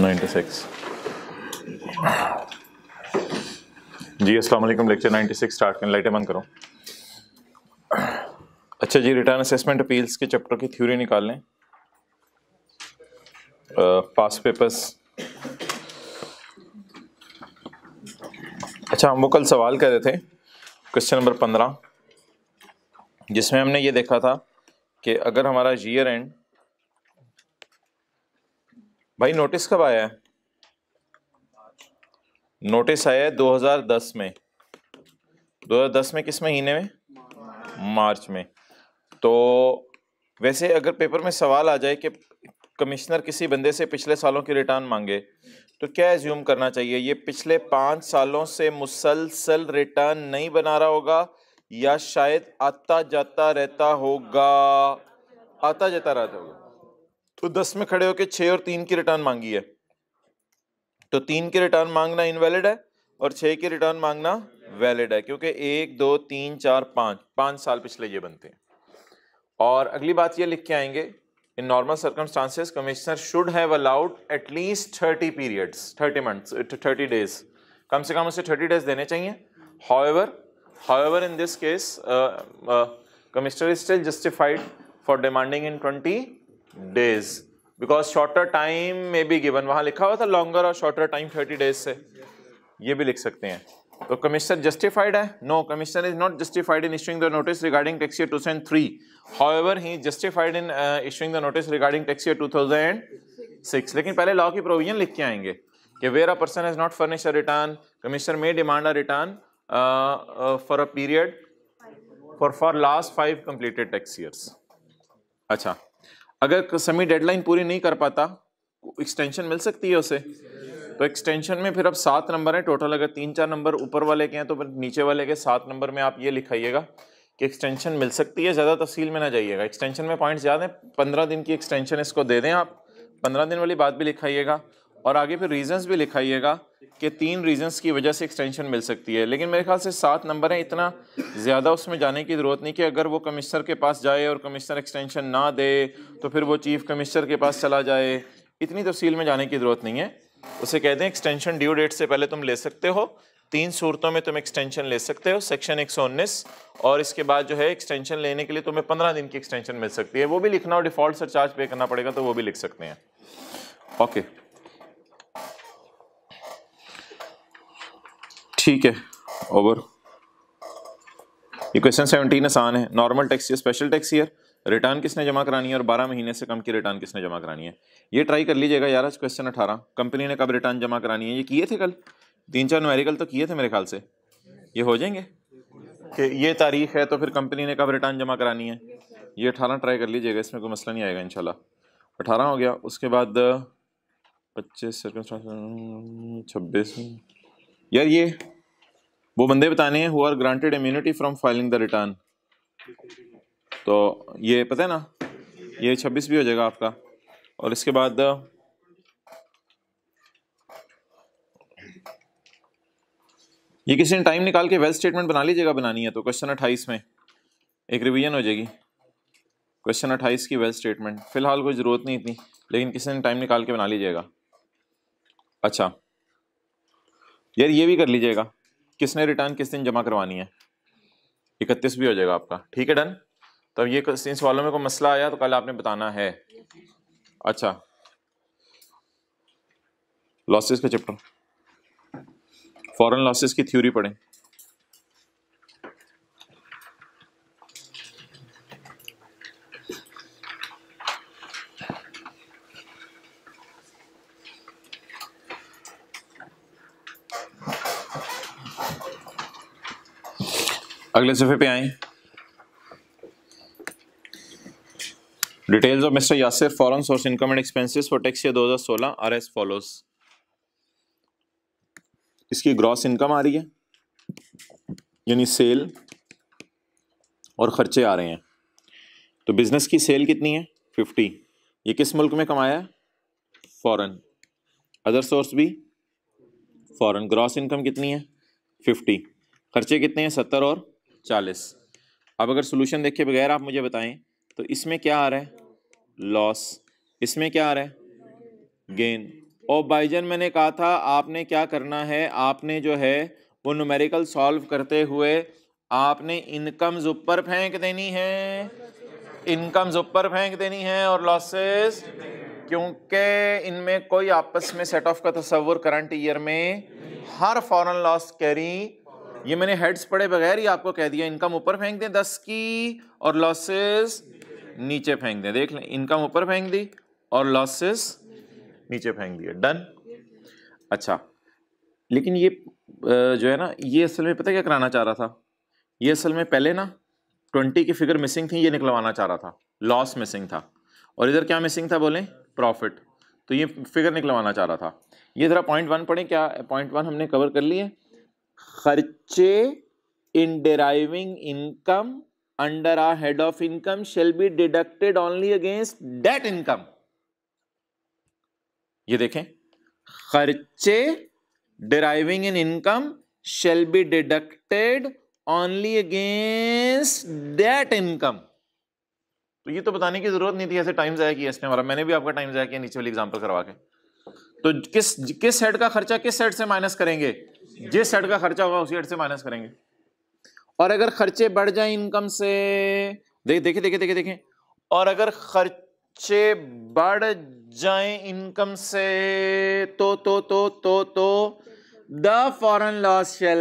96 जी अस्सलाम वालेकुम lecture 96 start करें लाइटें बंद करो अच्छा जी रिटर्न असेसमेंट अपील्स के चैप्टर की थ्योरी निकाल लें पास पेपर्स अच्छा हम वो कल सवाल कर रहे थे क्वेश्चन नंबर 15 जिसमें हमने ये देखा था कि अगर हमारा ईयर एंड भाई नोटिस कब आया है नोटिस आया है 2010 में 2010 में किस महीने में मार्च में तो वैसे अगर पेपर में सवाल आ जाए कि कमिश्नर किसी बंदे से पिछले सालों की रिटर्न मांगे तो क्या एज्यूम करना चाहिए ये पिछले पाँच सालों से मुसलसल रिटर्न नहीं बना रहा होगा या शायद आता जाता रहता होगा आता जाता रहता होगा तो दस में खड़े होकर छः और तीन की रिटर्न मांगी है तो तीन की रिटर्न मांगना इनवैलिड है और छः की रिटर्न मांगना वैलिड है क्योंकि एक दो तीन चार पाँच पाँच साल पिछले ये बनते हैं और अगली बात ये लिख के आएंगे in normal circumstances commissioner should have allowed at least thirty periods thirty months thirty days कम से कम उसे थर्टी डेज देने चाहिए however however in this case commissioner is still justified for demanding in twenty days because shorter time में भी given वहां लिखा हुआ था लॉन्गर और शॉर्टर टाइम थर्टी डेज से ये भी लिख सकते हैं तो कमिश्नर जस्टिफाइड है no commissioner is not justified in issuing the notice regarding tax year however he justified in issuing the notice regarding tax year six लेकिन पहले लॉ की प्रोविजन लिख के आएंगे कि where a person is not furnish a return commissioner may demand a return for a period for for last five completed tax years अच्छा अगर समी डेडलाइन पूरी नहीं कर पाता एक्सटेंशन मिल सकती है उसे तो एक्सटेंशन में फिर अब सात नंबर हैं टोटल अगर तीन चार नंबर ऊपर वाले के हैं तो नीचे वाले के सात नंबर में आप ये लिखाइएगा कि एक्सटेंशन मिल सकती है ज़्यादा तफसील में ना जाइएगा एक्सटेंशन में पॉइंट्स ज़्यादा हैं पंद्रह दिन की एक्सटेंशन इसको दे दें आप पंद्रह दिन वाली बात भी लिखाइएगा और आगे फिर रीजंस भी लिखाइएगा कि तीन रीजंस की वजह से एक्सटेंशन मिल सकती है लेकिन मेरे ख्याल से सात नंबर हैं इतना ज़्यादा उसमें जाने की ज़रूरत नहीं कि अगर वो कमिश्नर के पास जाए और कमिश्नर एक्सटेंशन ना दे तो फिर वो चीफ़ कमिश्नर के पास चला जाए इतनी तफसील में जाने की ज़रूरत नहीं है उसे कह दें एक्सटेंशन ड्यू डेट से पहले तुम ले सकते हो तीन सूरतों में तुम एक्सटेंशन ले सकते हो सेक्शन एक सौ उन्नीस और इसके बाद जो है एक्सटेंशन लेने के लिए तुम्हें पंद्रह दिन की एक्सटेंशन मिल सकती है वो भी लिखना हो डिफ़ॉल्ट सर चार्ज पे करना पड़ेगा तो वो भी लिख सकते हैं ओके okay. ठीक है ओवर ये क्वेश्चन सेवनटीन आसान है normal tax year special tax year return किसने जमा करानी है और 12 महीने से कम की रिटर्न किसने जमा करानी है ये ट्राई कर लीजिएगा यार आज क्वेश्चन 18 कंपनी ने कब रिटर्न जमा करानी है ये किए थे कल तीन चार न्यूमेरिकल तो किए थे मेरे ख्याल से ये हो जाएंगे कि ये तारीख है तो फिर कंपनी ने कब रिटर्न जमा करानी है ये अठारह ट्राई कर लीजिएगा इसमें कोई मसला नहीं आएगा इनशाला अठारह हो गया उसके बाद पच्चीस छब्बीस यार ये वो बंदे बताने हैं who are granted immunity from filing the return तो ये पता है ना ये छब्बीस भी हो जाएगा आपका और इसके बाद ये किसी ने टाइम निकाल के वेल स्टेटमेंट बना लीजिएगा बनानी है तो क्वेश्चन अट्ठाईस में एक रिवीजन हो जाएगी क्वेश्चन अट्ठाईस की वेल स्टेटमेंट फिलहाल कोई ज़रूरत नहीं इतनी लेकिन किसी ने टाइम निकाल के बना लीजिएगा अच्छा यार ये भी कर लीजिएगा किसने रिटर्न किस दिन जमा करवानी है इकतीस भी हो जाएगा आपका ठीक है डन तो ये इन सवालों में कोई मसला आया तो कल आपने बताना है अच्छा लॉसेस का चैप्टर फॉरेन लॉसेस की थ्योरी पढ़ें अगले सफ़े पे आए details of mister Yasir foreign source income and expenses for tax year 2016 are as follows इसकी ग्रॉस इनकम आ रही है यानी सेल और ख़र्चे आ रहे हैं तो बिज़नेस की सेल कितनी है फिफ्टी ये किस मुल्क में कमाया है अदर सोर्स भी फॉरन ग्रॉस इनकम कितनी है फिफ्टी खर्चे कितने हैं सत्तर और चालीस अब अगर सोल्यूशन देखे बगैर आप मुझे बताएं तो इसमें क्या आ रहा है लॉस इसमें क्या आ रहा है गेन और भाईजन मैंने कहा था आपने क्या करना है आपने जो है वो नुमेरिकल सॉल्व करते हुए आपने इनकम्स ऊपर फेंक देनी है इनकम्स ऊपर फेंक देनी है और लॉसेस क्योंकि इनमें कोई आपस में सेट ऑफ का तस्वुर करंट ईयर में हर फॉरन लॉस कैरी ये मैंने हेड्स पड़े बगैर ही आपको कह दिया इनकम ऊपर फेंक दें दस की और लॉसेस नीचे फेंक दें देख लें इनकम ऊपर फेंक दी और लॉसेस नीचे फेंक दिए डन अच्छा लेकिन ये जो है ना ये असल में पता क्या कराना चाह रहा था ये असल में पहले ना ट्वेंटी की फिगर मिसिंग थी ये निकलवाना चाह रहा था लॉस मिसिंग था और इधर क्या मिसिंग था बोलें प्रॉफिट तो ये फिगर निकलवाना चाह रहा था ये ज़रा पॉइंट वन पढ़ें क्या पॉइंट वन हमने कवर कर लिए खर्चे in deriving income under a head of income shall be deducted only against that income ये देखें खर्चे deriving in income shall be deducted only against that income तो ये तो बताने की जरूरत नहीं थी ऐसे टाइम जाया किया इसने हमारा मैंने भी आपका टाइम जाया किया नीचे वाली एग्जांपल करवा के तो किस किस हेड का खर्चा किस हेड से माइनस करेंगे जिस हेड का खर्चा होगा उसी हेड से माइनस करेंगे और अगर खर्चे बढ़ जाए इनकम से देखें देखे देखे देखे, देखें और अगर खर्चे बढ़ जाए इनकम से तो तो तो तो तो the foreign loss shall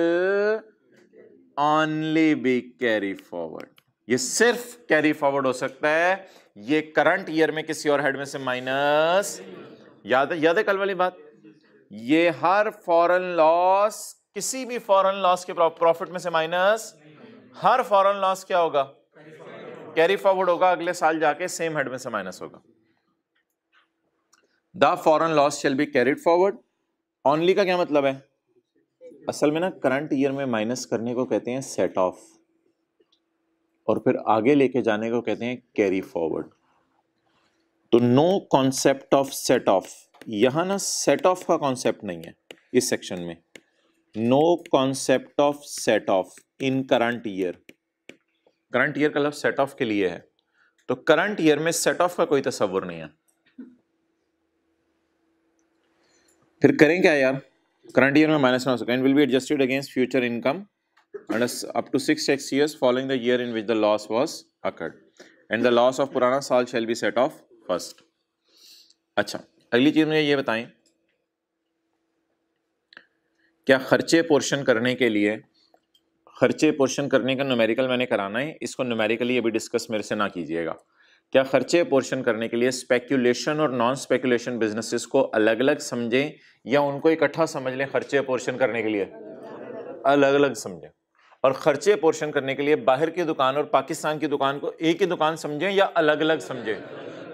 only be carry forward ये सिर्फ कैरी फॉरवर्ड हो सकता है ये करंट ईयर में किसी और हेड में से माइनस याद है याद है कल वाली बात ये हर फॉरेन लॉस किसी भी फॉरेन लॉस के प्रॉफिट में से माइनस हर फॉरेन लॉस क्या होगा कैरी फॉरवर्ड होगा अगले साल जाके सेम हेड में से माइनस होगा the foreign loss shall be carried forward only का क्या मतलब है असल में ना करंट ईयर में माइनस करने को कहते हैं सेट ऑफ और फिर आगे लेके जाने को कहते हैं कैरी फॉरवर्ड तो no concept of set off यहां ना सेट ऑफ का कॉन्सेप्ट नहीं है इस सेक्शन में no concept of set off in current year current year का लफ सेट ऑफ के लिए है तो करंट ईयर में सेट ऑफ का कोई तस्वुर नहीं है फिर करें क्या यार करंट ईयर में माइनस ना हो and will be adjusted against future income and up to six tax years following the year in which the loss was occurred and the loss of पुराना साल shall be set off first अच्छा अगली चीज़ मुझे ये बताएं क्या खर्चे portion करने के लिए खर्चे पोर्शन करने का न्यूमेरिकल मैंने कराना है इसको न्यूमेरिकली अभी डिस्कस मेरे से ना कीजिएगा क्या खर्चे पोर्शन करने के लिए स्पेक्यूलेशन और नॉन स्पेक्यूलेशन बिजनेसेस को अलग अलग समझें या उनको इकट्ठा समझ लें खर्चे पोर्शन करने के लिए अलग अलग समझें और खर्चे पोर्शन करने के लिए बाहर की दुकान और पाकिस्तान की दुकान को एक ही दुकान समझें या अलग अलग समझें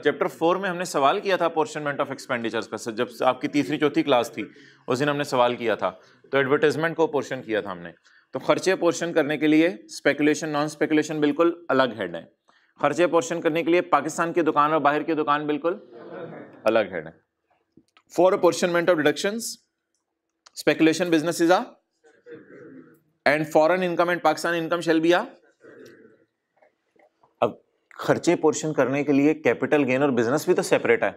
चैप्टर फोर में हमने सवाल किया था अपोर्शनमेंट ऑफ एक्सपेंडिचर्स पर जब आपकी तीसरी चौथी क्लास थी उस दिन हमने सवाल किया था तो एडवर्टाइजमेंट को पोर्शन किया था हमने तो खर्चे पोर्शन करने के लिए स्पेकुलेशन नॉन स्पेकुलेशन बिल्कुल अलग हेड है खर्चे पोर्शन करने के लिए पाकिस्तान की दुकान और बाहर की दुकान बिल्कुल अलग हेड है for apportionment of deduction speculation business is uh and foreign income and Pakistan income shall be uh खर्चे पोर्शन करने के लिए कैपिटल गेन और बिजनेस भी तो सेपरेट है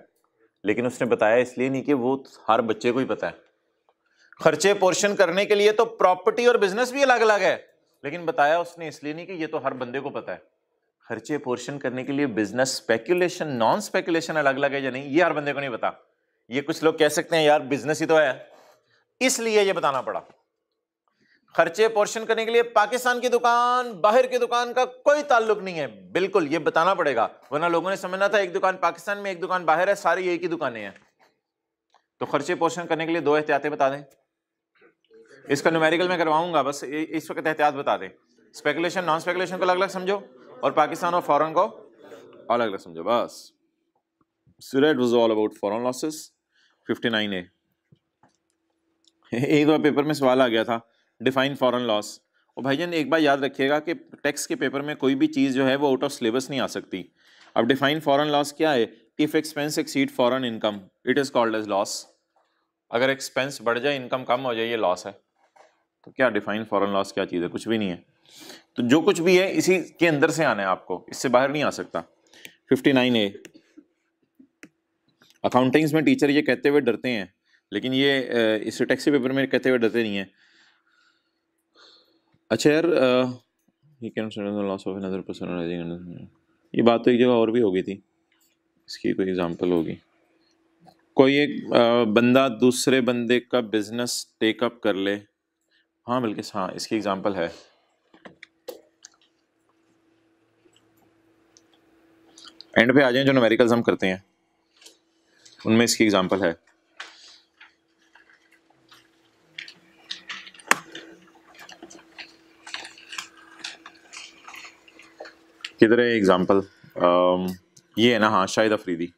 लेकिन उसने बताया इसलिए नहीं कि वो हर बच्चे को ही पता है खर्चे पोर्शन करने के लिए तो प्रॉपर्टी और बिजनेस भी अलग अलग है लेकिन बताया उसने इसलिए नहीं कि ये तो हर बंदे को पता है खर्चे पोर्शन करने के लिए बिजनेस स्पेकुलेशन नॉन स्पेकुलेशन अलग अलग है या नहीं ये हर बंदे को नहीं पता ये कुछ लोग कह सकते हैं यार बिजनेस ही तो है इसलिए ये बताना पड़ा खर्चे पोर्शन करने के लिए पाकिस्तान की दुकान बाहर की दुकान का कोई ताल्लुक नहीं है बिल्कुल ये बताना पड़ेगा वरना लोगों ने समझना था एक दुकान पाकिस्तान में एक दुकान बाहर है सारी एक ही दुकानें हैं तो खर्चे पोर्शन करने के लिए दो एहतियातें बता दें इसका न्यूमेरिकल मैं करवाऊंगा बस इस वक्त एहतियात बता दें स्पेकुलेशन नॉन स्पेकुलेशन को अलग अलग समझो और पाकिस्तान और फॉरन को अलग अलग समझो बस सुरेट was all about foreign losses fifty nine A एक बार पेपर में सवाल आ गया था डिफाइन फ़ॉरन लॉस और भाई जान एक बार याद रखिएगा कि टैक्स के पेपर में कोई भी चीज़ जो है वो आउट ऑफ सिलेबस नहीं आ सकती अब डिफाइन फॉरन लॉस क्या है if expense exceed foreign income it is called as loss अगर एक्सपेंस बढ़ जाए इनकम कम हो जाए ये लॉस है तो क्या डिफाइन फ़ॉरन लॉस क्या चीज़ है कुछ भी नहीं है तो जो कुछ भी है इसी के अंदर से आना है आपको इससे बाहर नहीं आ सकता फिफ्टी नाइन ए अकाउंटिंग्स में टीचर ये कहते हुए डरते हैं लेकिन ये इस टैक्सी पेपर में कहते हुए डरते नहीं हैं अच्छा यार he can loss of another person ये बात तो एक जगह और भी होगी थी इसकी कोई एग्जांपल होगी कोई एक uh, बंदा दूसरे बंदे का बिजनेस टेकअप कर ले हाँ बल्कि हाँ इसकी एग्जांपल है एंड पे आ जाएं जो नमेरिकल्स हम करते हैं उनमें इसकी एग्जांपल है किधर है एग्जाम्पल um, ये है ना हाँ Shahid Afridi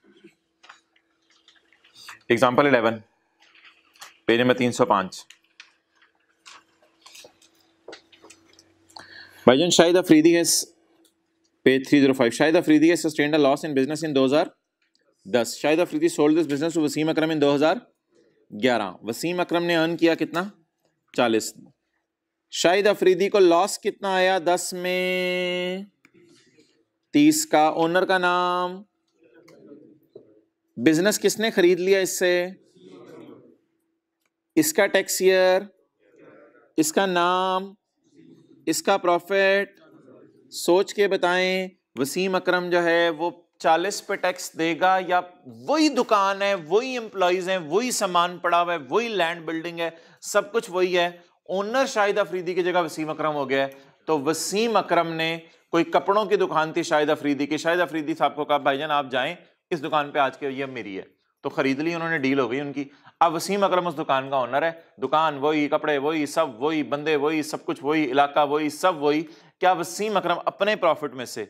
example eleven page number तीन सौ पाँच भाईजान शाहिद अफरीदी है page three zero five Shahid Afridi है sustain loss in business in दो हज़ार दस Shahid Afridi sold this business to Wasim Akram in दो हज़ार ग्यारह वसीम अकरम ने अर्न किया कितना चालीस शाहिद अफरीदी को लॉस कितना आया दस में तीस का ओनर का नाम बिजनेस किसने खरीद लिया इससे इसका टैक्स ईयर इसका नाम इसका प्रॉफिट सोच के बताएं वसीम अकरम जो है वो चालीस पे टैक्स देगा या वही दुकान है वही एम्प्लॉयज़ हैं वही सामान पड़ा हुआ है वही लैंड बिल्डिंग है सब कुछ वही है ओनर शाहिद अफरीदी की जगह वसीम अकरम हो गया है तो वसीम अकरम ने कोई कपड़ों की दुकान थी शाहिद अफरीदी की शाहिद अफरीदी साहब को कहा भाईजान आप जाएं इस दुकान पे आज के ये मेरी है तो खरीद ली उन्होंने डील हो गई उनकी अब वसीम अकरम उस दुकान का ऑनर है दुकान वही कपड़े वही सब वही बंदे वही सब कुछ वही इलाका वही सब वही क्या वसीम अकरम अपने प्रॉफिट में से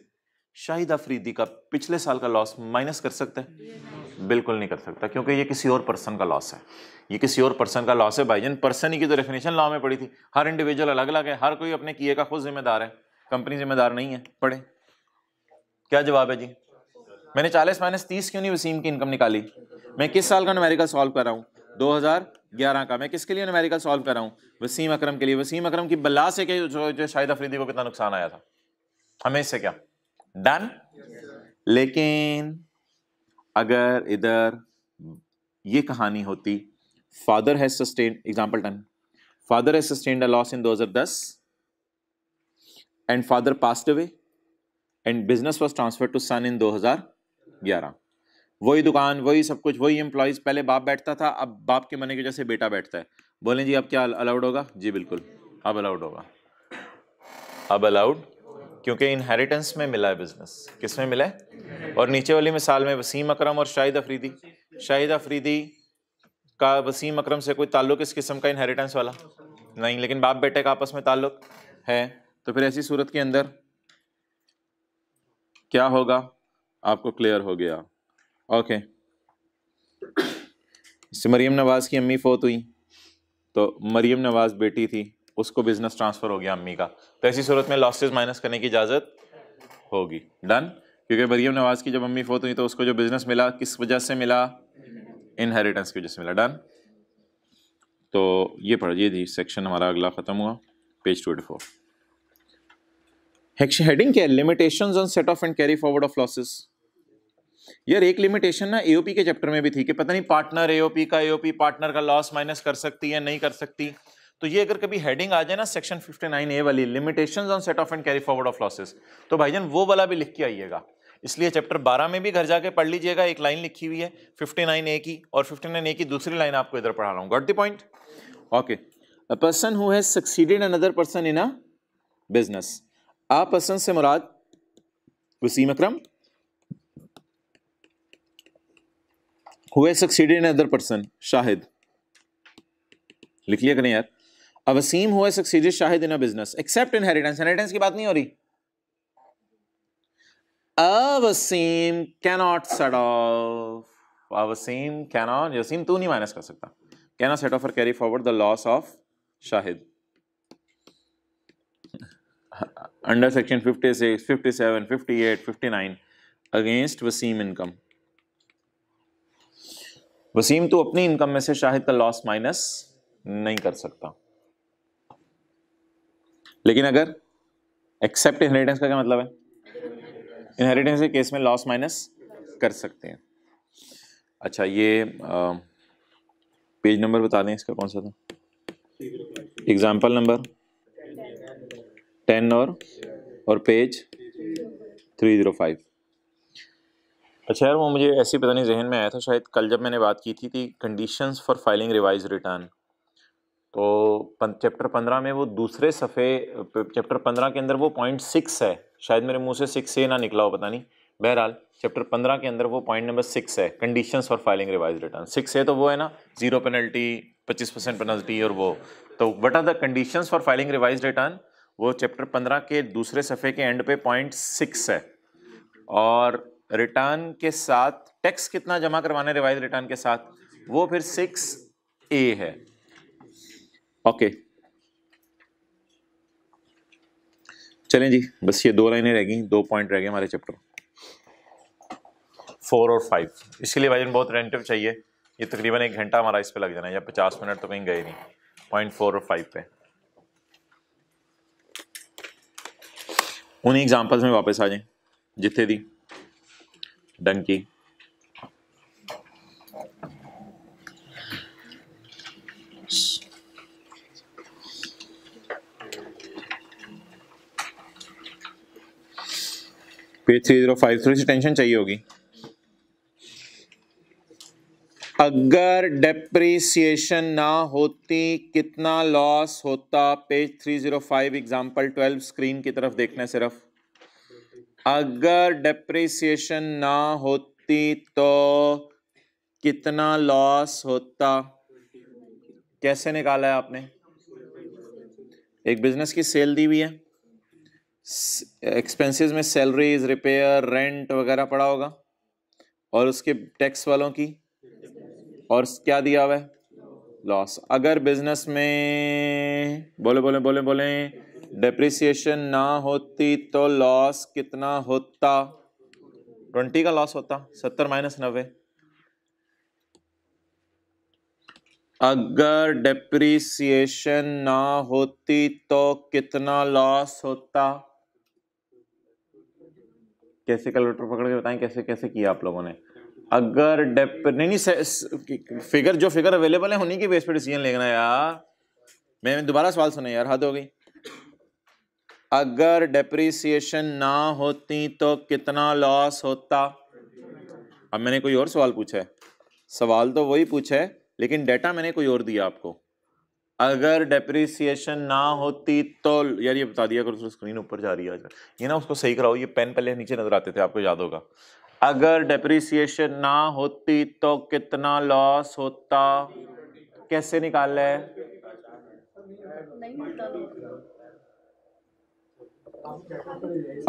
शाहिद अफरीदी का पिछले साल का लॉस माइनस कर सकता है बिल्कुल नहीं कर सकता क्योंकि ये किसी और पर्सन का लॉस है ये किसी और पर्सन का लॉस है भाईजन पर्सन ही की तो डेफिनेशन लॉ में पड़ी थी हर इंडिविजुअल अलग अलग है हर कोई अपने किए का खुद जिम्मेदार है कंपनी जिम्मेदार नहीं है पढ़े क्या जवाब है जी मैंने चालीस माइनस तीस क्यों नहीं वसीम की इनकम निकाली मैं किस साल का नुमेरिकल सॉल्व कर रहा हूँ 2011 का मैं किसके लिए नुमेरिकल सॉल्व कर रहा हूँ वसीम अकरम के लिए वसीम अकरम की बल्ला से के जो जो शाहिद अफरीदी को कितना नुकसान आया था हमें इससे क्या डन लेकिन अगर इधर ये कहानी होती father has sustain example done father has sustain the loss in दो हज़ार दस and father and business was transfer to son in दो हज़ार 2011 वही दुकान वही सब कुछ वही एम्प्लॉज पहले बाप बैठता था अब बाप के मने वजह से बेटा बैठता है बोलें जी अब क्या अलाउड होगा जी बिल्कुल अब अलाउड होगा अब अलाउड क्योंकि इनहेरिटेंस में मिला है बिजनेस किस में मिला है और नीचे वाली मिसाल में वसीम अकरम और शाहिद अफरीदी शाहिद अफरीदी का वसीम अकरम से कोई ताल्लुक इस किस्म का इनहेरिटेंस वाला नहीं लेकिन बाप बेटे का आपस में ताल्लुक है तो फिर ऐसी सूरत के अंदर क्या होगा आपको क्लियर हो गया ओके इससे मरीम नवाज़ की अम्मी फ़ोत हुई तो मरीम नवाज़ बेटी थी उसको बिज़नेस ट्रांसफ़र हो गया अम्मी का तो ऐसी सूरत में लॉसेज माइनस करने की इजाज़त होगी डन क्योंकि मरीम नवाज़ की जब अम्मी फ़ोत हुई तो उसको जो बिज़नेस मिला किस वजह से मिला इनहेरिटेंस की वजह से मिला डन तो ये पढ़ थी सेक्शन हमारा अगला ख़त्म हुआ पेज ट्वेंटी फोर हेडिंग क्या है limitation on set off and carry forward of losses यार एक लिमिटेशन ना एओपी के चैप्टर में भी थी कि पता नहीं पार्टनर एओपी का एओपी पार्टनर का लॉस माइनस कर सकती है नहीं कर सकती तो ये अगर कभी हेडिंग आ जाए ना सेक्शन 59 ए वाली limitations on set off and carry forward of losses तो भाई जान वो वाला भी लिख के आइएगा इसलिए चैप्टर 12 में भी घर जाके पढ़ लीजिएगा एक लाइन लिखी हुई है 59 ए की और 59 ए की दूसरी लाइन आपको इधर पढ़ा रहा हूँ got the point okay a person who has succeeded another person in a business आप पसंद से मुराद Wasim Akram who succeeded in other person Shahid लिख लिया करें यार अब Wasim who succeeded Shahid in a business except inheritance inheritance की बात नहीं हो रही अवसीम कैनॉट सेट ऑफ अवसीम कैनॉट वसीम तू नहीं माइनस कर सकता कैनॉट सेट ऑफ और carry forward the loss of Shahid under section 56, 57, 58, 59 against Wasim income. Wasim तो अपनी इनकम में से शाहिद का लॉस माइनस नहीं कर सकता लेकिन अगर एक्सेप्ट इनहेरिटेंस का क्या मतलब है इनहेरिटेंस के केस में लॉस माइनस कर सकते हैं अच्छा ये आ, पेज नंबर बता दें इसका कौन सा था एग्जाम्पल नंबर टेन और और पेज थ्री ज़ीरो फाइव अच्छा यार वो मुझे ऐसे पता नहीं जहन में आया था शायद कल जब मैंने बात की थी थी conditions for filing revise return तो चैप्टर पंद्रह में वो दूसरे सफ़े चैप्टर पंद्रह के अंदर वो पॉइंट सिक्स है शायद मेरे मुंह से सिक्स ए ना निकला हो पता नहीं बहरहाल चैप्टर पंद्रह के अंदर वो पॉइंट नंबर सिक्स है conditions for filing revise return six है तो वो है ना जीरो पेनल्टी पच्चीस परसेंट पेनल्टी और वो तो what are the conditions for filing revise return वो चैप्टर पंद्रह के दूसरे सफ़े के एंड पे पॉइंट सिक्स है और रिटर्न के साथ टैक्स कितना जमा करवाने रिवाइज रिटर्न के साथ वो फिर सिक्स ए है ओके चलें जी बस ये दो लाइनें रह गई दो पॉइंट रह गए हमारे चैप्टर फोर और फाइव इसके लिए भाई बहुत रेंटिव चाहिए ये तकरीबन एक घंटा हमारा इस पर लग जाना है या पचास मिनट तो कहीं गए नहीं पॉइंट फोर और फाइव पे उन्हीं एग्जांपल्स में वापस आ जाएं जिथे दी डंकी पेज थ्री जीरो फाइव थोड़ी सी टेंशन चाहिए होगी अगर डेप्रीसिएशन ना होती कितना लॉस होता पेज 305 एग्जाम्पल ट्वेल्व स्क्रीन की तरफ देखना सिर्फ अगर डेप्रीसिएशन ना होती तो कितना लॉस होता कैसे निकाला है आपने एक बिजनेस की सेल दी हुई है एक्सपेंसेस में सैलरीज रिपेयर रेंट वगैरह पड़ा होगा और उसके टैक्स वालों की और क्या दिया हुआ है लॉस अगर बिजनेस में बोले बोले बोले बोले डिप्रिसिएशन ना होती तो लॉस कितना होता ट्वेंटी का लॉस होता सत्तर माइनस नब्बे अगर डिप्रिसिएशन ना होती तो कितना लॉस होता कैसे कैलकुलेटर पकड़ के बताएं कैसे कैसे किया आप लोगों ने अगर डेप नहीं नहीं से, स, फिगर जो फिगर अवेलेबल है उन्हीं के बेस पर डिसीजन लेना यार मैं दोबारा सवाल सुना यार हद हो गई अगर डेप्रिसिएशन ना होती तो कितना लॉस होता अब मैंने कोई और सवाल पूछा है सवाल तो वही पूछा है लेकिन डेटा मैंने कोई और दिया आपको अगर डेप्रिसिएशन ना होती तो यार ये बता दिया करो स्क्रीन ऊपर जा रही है ये ना उसको सही कराओ ये पेन पहले नीचे नजर आते थे आपको याद होगा अगर डेप्रिसिएशन ना होती तो कितना लॉस होता कैसे निकाल है तो।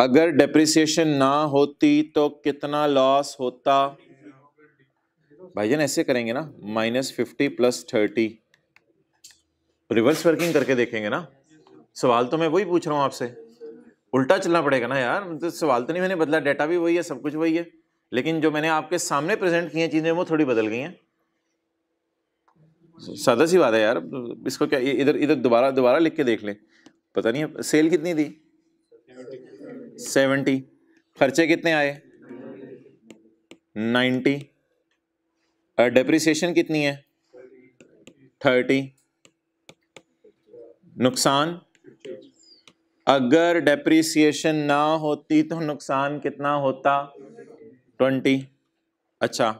अगर डेप्रिसिएशन ना होती तो कितना लॉस होता जान ऐसे करेंगे ना minus fifty plus thirty reverse working करके देखेंगे ना सवाल तो मैं वही पूछ रहा हूँ आपसे उल्टा चलना पड़ेगा ना यार तो सवाल तो नहीं मैंने बदला डेटा भी वही है सब कुछ वही है लेकिन जो मैंने आपके सामने प्रेजेंट की हैं चीज़ें वो थोड़ी बदल गई हैं सादा सी बात है यार इसको क्या इधर इधर दोबारा दोबारा लिख के देख लें पता नहीं सेल कितनी थी सेवेंटी खर्चे कितने आए नाइन्टी डेप्रिसिएशन कितनी है थर्टी नुकसान अगर डेप्रिसिएशन ना होती तो नुकसान कितना होता ट्वेंटी अच्छा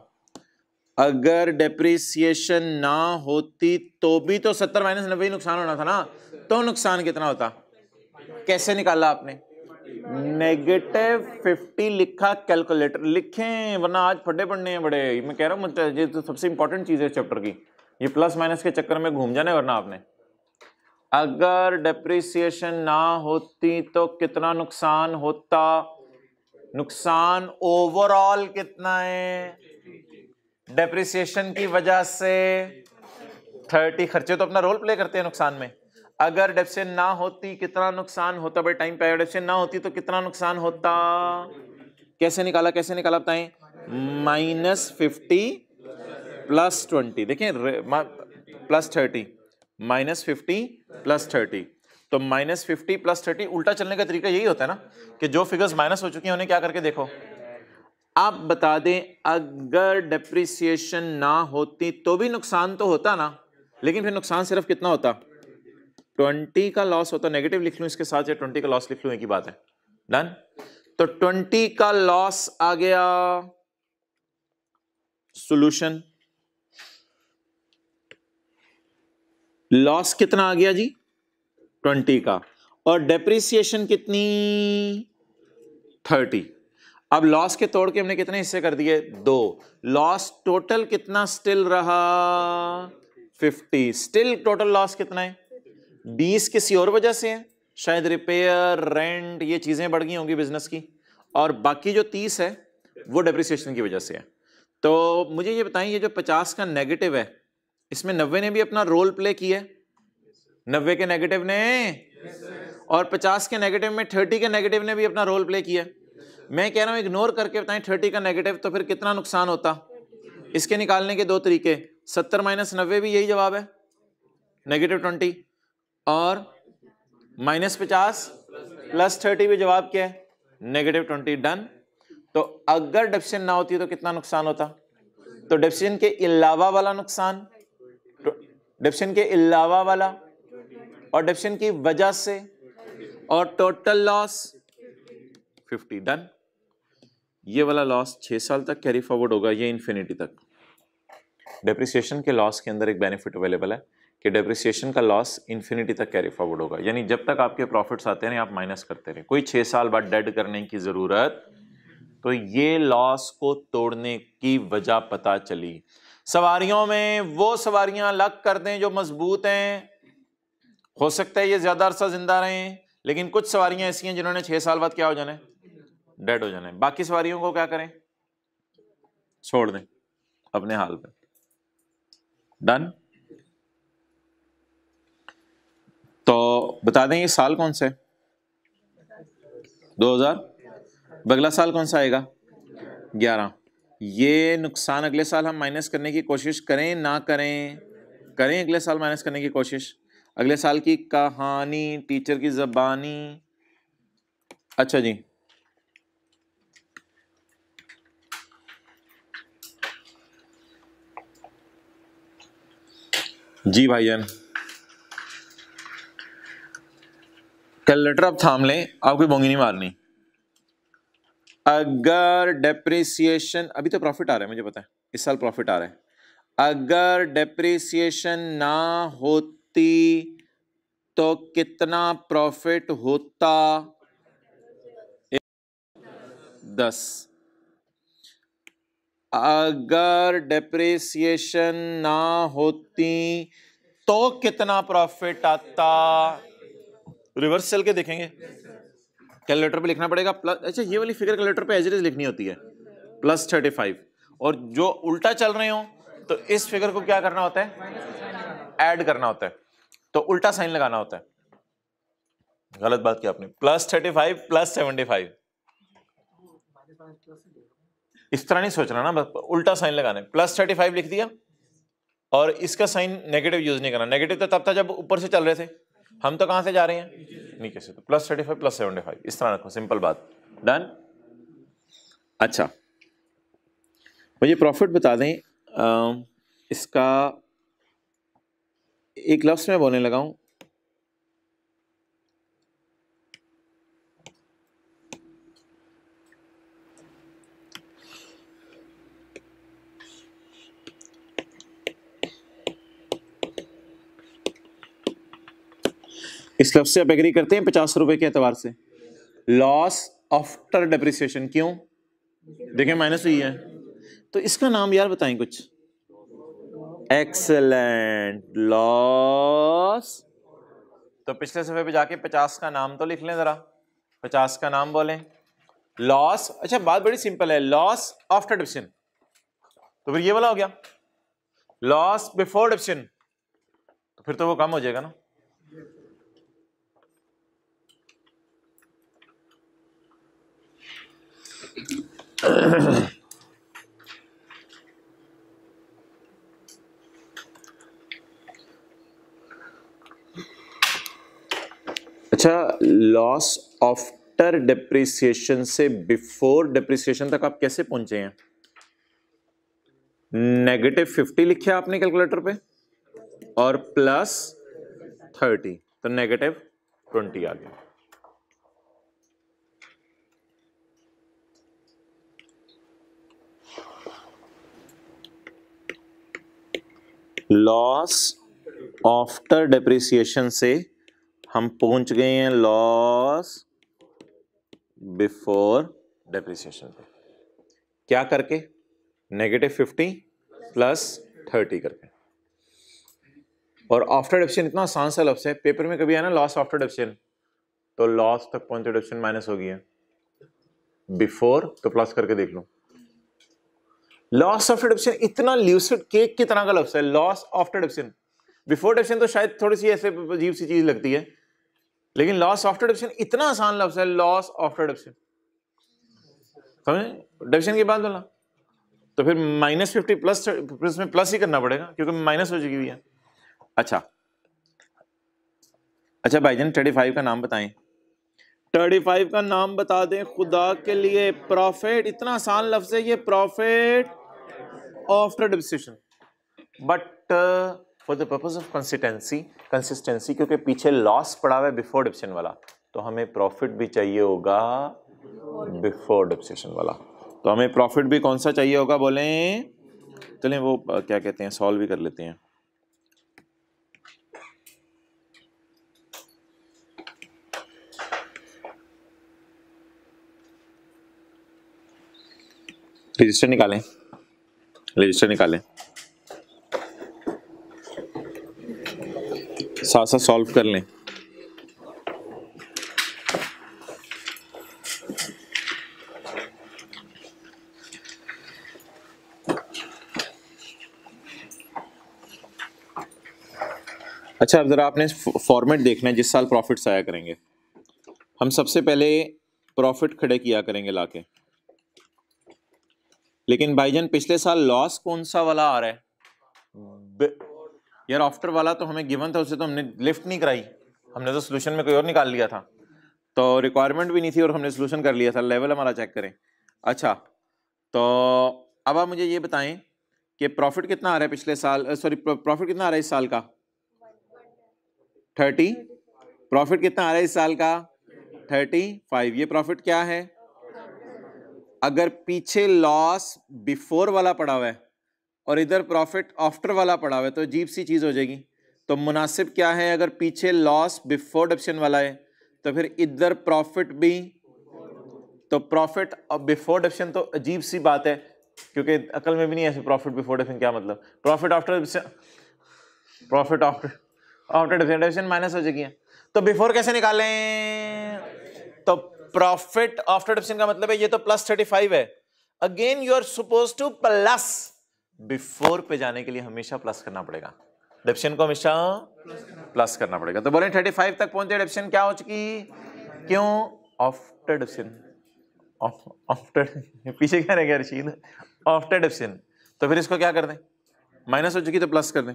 अगर डेप्रिसिएशन ना होती तो भी तो सत्तर माइनस नब्बे नुकसान होना था ना तो नुकसान कितना होता कैसे निकाला आपने नेगेटिव फिफ्टी लिखा कैलकुलेटर लिखें वरना आज फटे पड़ने हैं बड़े मैं कह रहा हूँ ये तो सबसे इंपॉर्टेंट चीज़ है चैप्टर की ये प्लस माइनस के चक्कर में घूम जाने वरना आपने अगर डेप्रिसिएशन ना होती तो कितना नुकसान होता नुकसान ओवरऑल कितना है डेप्रिसिएशन की वजह से थर्टी खर्चे तो अपना रोल प्ले करते हैं नुकसान में अगर डेप्सिन ना होती कितना नुकसान होता भाई टाइम पे डेप्सिन ना होती तो कितना नुकसान होता कैसे निकाला कैसे निकाला बताएं माइनस फिफ्टी प्लस ट्वेंटी देखिए plus thirty minus fifty plus thirty तो माइनस फिफ्टी प्लस थर्टी उल्टा चलने का तरीका यही होता है ना कि जो फिगर्स माइनस हो चुकी हैं उन्हें क्या करके देखो आप बता दें अगर डेप्रिसिएशन ना होती तो भी नुकसान तो होता ना लेकिन फिर नुकसान सिर्फ कितना होता ट्वेंटी का लॉस होता नेगेटिव लिख लूँ इसके साथ या ट्वेंटी का लॉस लिख लूँ एक ही बात है डन तो ट्वेंटी का लॉस आ गया सॉल्यूशन लॉस कितना आ गया जी ट्वेंटी का और डेप्रिसिएशन कितनी थर्टी अब लॉस के तोड़ के हमने कितने हिस्से कर दिए दो लॉस टोटल कितना स्टिल रहा फिफ्टी स्टिल टोटल लॉस कितना है बीस किसी और वजह से है शायद रिपेयर रेंट ये चीज़ें बढ़ गई होंगी बिजनेस की और बाकी जो तीस है वो डेप्रिसिएशन की वजह से है तो मुझे ये बताएं ये जो पचास का नेगेटिव है इसमें नब्बे ने भी अपना रोल प्ले किया है नब्बे के नेगेटिव ने और पचास के नेगेटिव में थर्टी के नेगेटिव ने भी अपना रोल प्ले किया मैं कह रहा हूँ इग्नोर करके बताएं थर्टी का नेगेटिव तो फिर कितना नुकसान होता इसके निकालने के दो तरीके सत्तर माइनस नब्बे भी यही जवाब है नेगेटिव ट्वेंटी और माइनस पचास प्लस थर्टी भी जवाब क्या है नेगेटिव ट्वेंटी डन तो अगर डिप्सन ना होती तो कितना नुकसान होता तो डिप्सन के अलावा वाला नुकसान डिप्सन तो के अलावा वाला और डिप्शन की वजह से और टोटल लॉस 50 डन ये वाला लॉस छह साल तक कैरी फॉरवर्ड होगा ये इन्फिनिटी तक डिप्रिसिएशन के लॉस के अंदर एक बेनिफिट अवेलेबल है कि डेप्रिसिएशन का लॉस इन्फिनिटी तक कैरी फॉरवर्ड होगा यानी जब तक आपके प्रॉफिट्स आते रहे आप माइनस करते रहे कोई छः साल बाद डेड करने की ज़रूरत तो ये लॉस को तोड़ने की वजह पता चली सवारियों में वो सवारियां लग कर दें जो मजबूत हैं हो सकता है ये ज़्यादा अरसा ज़िंदा रहे हैं लेकिन कुछ सवारियां ऐसी हैं जिन्होंने छह साल बाद क्या हो जाना है डेड हो जाना है बाकी सवारियों को क्या करें छोड़ दें अपने हाल पर डन तो बता दें ये साल कौन सा है 2000 अगला साल कौन सा आएगा 11 ये नुकसान अगले साल हम माइनस करने की कोशिश करें ना करें करें अगले साल माइनस करने की कोशिश अगले साल की कहानी टीचर की जबानी अच्छा जी जी भाईजान लेटर आप थाम लें आपको बोंगी नहीं मारनी अगर डेप्रिसिएशन अभी तो प्रॉफिट आ रहा है मुझे पता है इस साल प्रॉफिट आ रहा है अगर डेप्रिसिएशन ना होता होती तो कितना प्रॉफिट होता दस अगर डिप्रिसिएशन ना होती तो कितना प्रॉफिट आता रिवर्स चल के देखेंगे कैलकुलेटर पे लिखना पड़ेगा प्लस अच्छा ये वाली फिगर कैलकुलेटर पे एजरेज लिखनी होती है प्लस थर्टी फाइव और जो उल्टा चल रहे हो तो इस फिगर को क्या करना होता है ऐड करना होता है तो उल्टा साइन लगाना होता है गलत बात की आपने plus thirty five plus seventy five इस तरह नहीं सोच रहा ना बस उल्टा साइन लगाने प्लस थर्टी फाइव लिख दिया और इसका साइन नेगेटिव यूज नहीं करना नेगेटिव तो तब था जब ऊपर से चल रहे थे हम तो कहां से जा रहे हैं नीचे से तो plus thirty five plus seventy five इस तरह रखो सिंपल बात डन अच्छा मुझे तो प्रॉफिट बता दें आ, इसका एक लफ्स में बोलने लगा इस लफ्ज से आप एग्री करते हैं पचास रुपए के एतवार से लॉस आफ्टर डिप्रिसिएशन क्यों देखें माइनस हुई है तो इसका नाम यार बताएं कुछ एक्सलेंट लॉस तो पिछले सफे पे जाके पचास का नाम तो लिख लें जरा पचास का नाम बोलें लॉस अच्छा बात बड़ी सिंपल है लॉस आफ्टर डिप्शन तो फिर ये वाला हो गया लॉस बिफोर डिप्शन तो फिर तो वो कम हो जाएगा ना अच्छा लॉस आफ्टर डिप्रिसिएशन से बिफोर डिप्रिसिएशन तक आप कैसे पहुंचे हैं नेगेटिव फिफ्टी लिखे आपने कैलकुलेटर पे और प्लस थर्टी तो नेगेटिव ट्वेंटी आ गया लॉस आफ्टर डिप्रिसिएशन से हम पहुंच गए हैं लॉस बिफोर डेप्रिसिएशन पे क्या करके नेगेटिव फिफ्टी प्लस थर्टी करके और आफ्टर डेप्शन इतना आसान सा लफ्स है पेपर में कभी ना लॉस आफ्टर डेप्शन तो लॉस तक पहुंचे डेप्शन माइनस हो गया बिफोर तो प्लस करके देख लो लॉस ऑफ डेप्शन इतना ल्यूसिड केक की तरह का लफ्स है loss after depreciation before depreciation तो शायद थोड़ी सी ऐसे अजीब सी चीज लगती है लेकिन लॉस ऑफ डिप्शन इतना आसान लफ्ज है लॉस ऑफ डिप्शन समझे डिप्शन की बात बोला तो फिर माइनस फिफ्टी प्लस प्लस में प्लस ही करना पड़ेगा क्योंकि माइनस हो चुकी हुई है अच्छा अच्छा भाई जान थर्टी फाइव का नाम बताएं थर्टी फाइव का नाम बता दें खुदा के लिए प्रॉफिट इतना आसान लफ्ज है ये profit after depreciation but for the purpose of consistency consistency क्योंकि पीछे लॉस पड़ा हुआ है बिफोर डिप्सन वाला तो हमें प्रॉफिट भी चाहिए होगा बिफोर डिप्सन वाला तो हमें प्रॉफिट भी कौन सा चाहिए होगा बोलें चलें वो क्या कहते हैं सॉल्व भी कर लेते हैं रजिस्टर निकालें रजिस्टर निकालें साथ साथ सॉल्व कर लें अच्छा अब ज़रा आपने फॉर्मेट देखना है जिस साल प्रॉफिट्स आया करेंगे हम सबसे पहले प्रॉफिट खड़े किया करेंगे लाके लेकिन भाईजान पिछले साल लॉस कौन सा वाला आ रहा है यार आफ्टर वाला तो हमें गिवन था उसे तो हमने लिफ्ट नहीं कराई हमने तो सोल्यूशन में कोई और निकाल लिया था तो रिक्वायरमेंट भी नहीं थी और हमने सोल्यूशन कर लिया था लेवल हमारा चेक करें अच्छा तो अब आप मुझे ये बताएं कि प्रॉफिट कितना आ रहा है पिछले साल सॉरी प्रॉफिट कितना आ रहा है इस साल का थर्टी प्रॉफिट कितना आ रहा है इस साल का थर्टी फाइव ये प्रॉफिट क्या है अगर पीछे लॉस बिफोर वाला पड़ा हुआ है और इधर प्रॉफिट आफ्टर वाला पड़ा हुआ है तो अजीब सी चीज़ हो जाएगी तो मुनासिब क्या है अगर पीछे लॉस बिफोर डिप्शन वाला है तो फिर इधर प्रॉफिट भी तो प्रॉफिट बिफोर डिप्शन तो अजीब सी बात है क्योंकि अकल में भी नहीं ऐसे प्रॉफिट बिफोर डिप्शन क्या मतलब profit after profit after after depreciation depreciation minus हो जाएगी तो बिफोर कैसे निकालें तो प्रॉफिट आफ्टर डिप्शन का मतलब है ये तो प्लस थर्टी फाइव है again you are suppose to plus before पे जाने के लिए हमेशा प्लस करना पड़ेगा डेप्शन को हमेशा प्लस करना पड़ेगा तो बोले थर्टी फाइव तक पहुंचे डेप्शन क्या हो चुकी क्यों आफ्टर डेप्शन आफ्टर पीछे क्या रहेगा रशीद आफ्टर डेप्शन तो फिर इसको क्या कर दें माइनस हो चुकी तो प्लस कर दें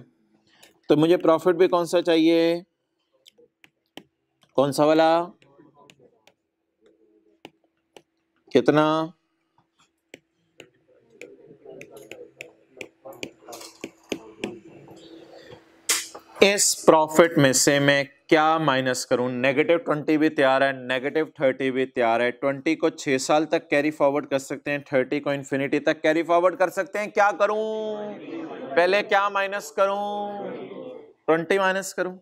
तो मुझे प्रॉफिट भी कौन सा चाहिए कौन सा वाला कितना इस प्रॉफिट में से मैं क्या माइनस करूं नेगेटिव ट्वेंटी भी तैयार है नेगेटिव थर्टी भी तैयार है ट्वेंटी को छह साल तक कैरी फॉरवर्ड कर सकते हैं थर्टी को इन्फिनिटी तक कैरी फॉरवर्ड कर सकते हैं क्या करूं पहले क्या माइनस करूं ट्वेंटी माइनस करूं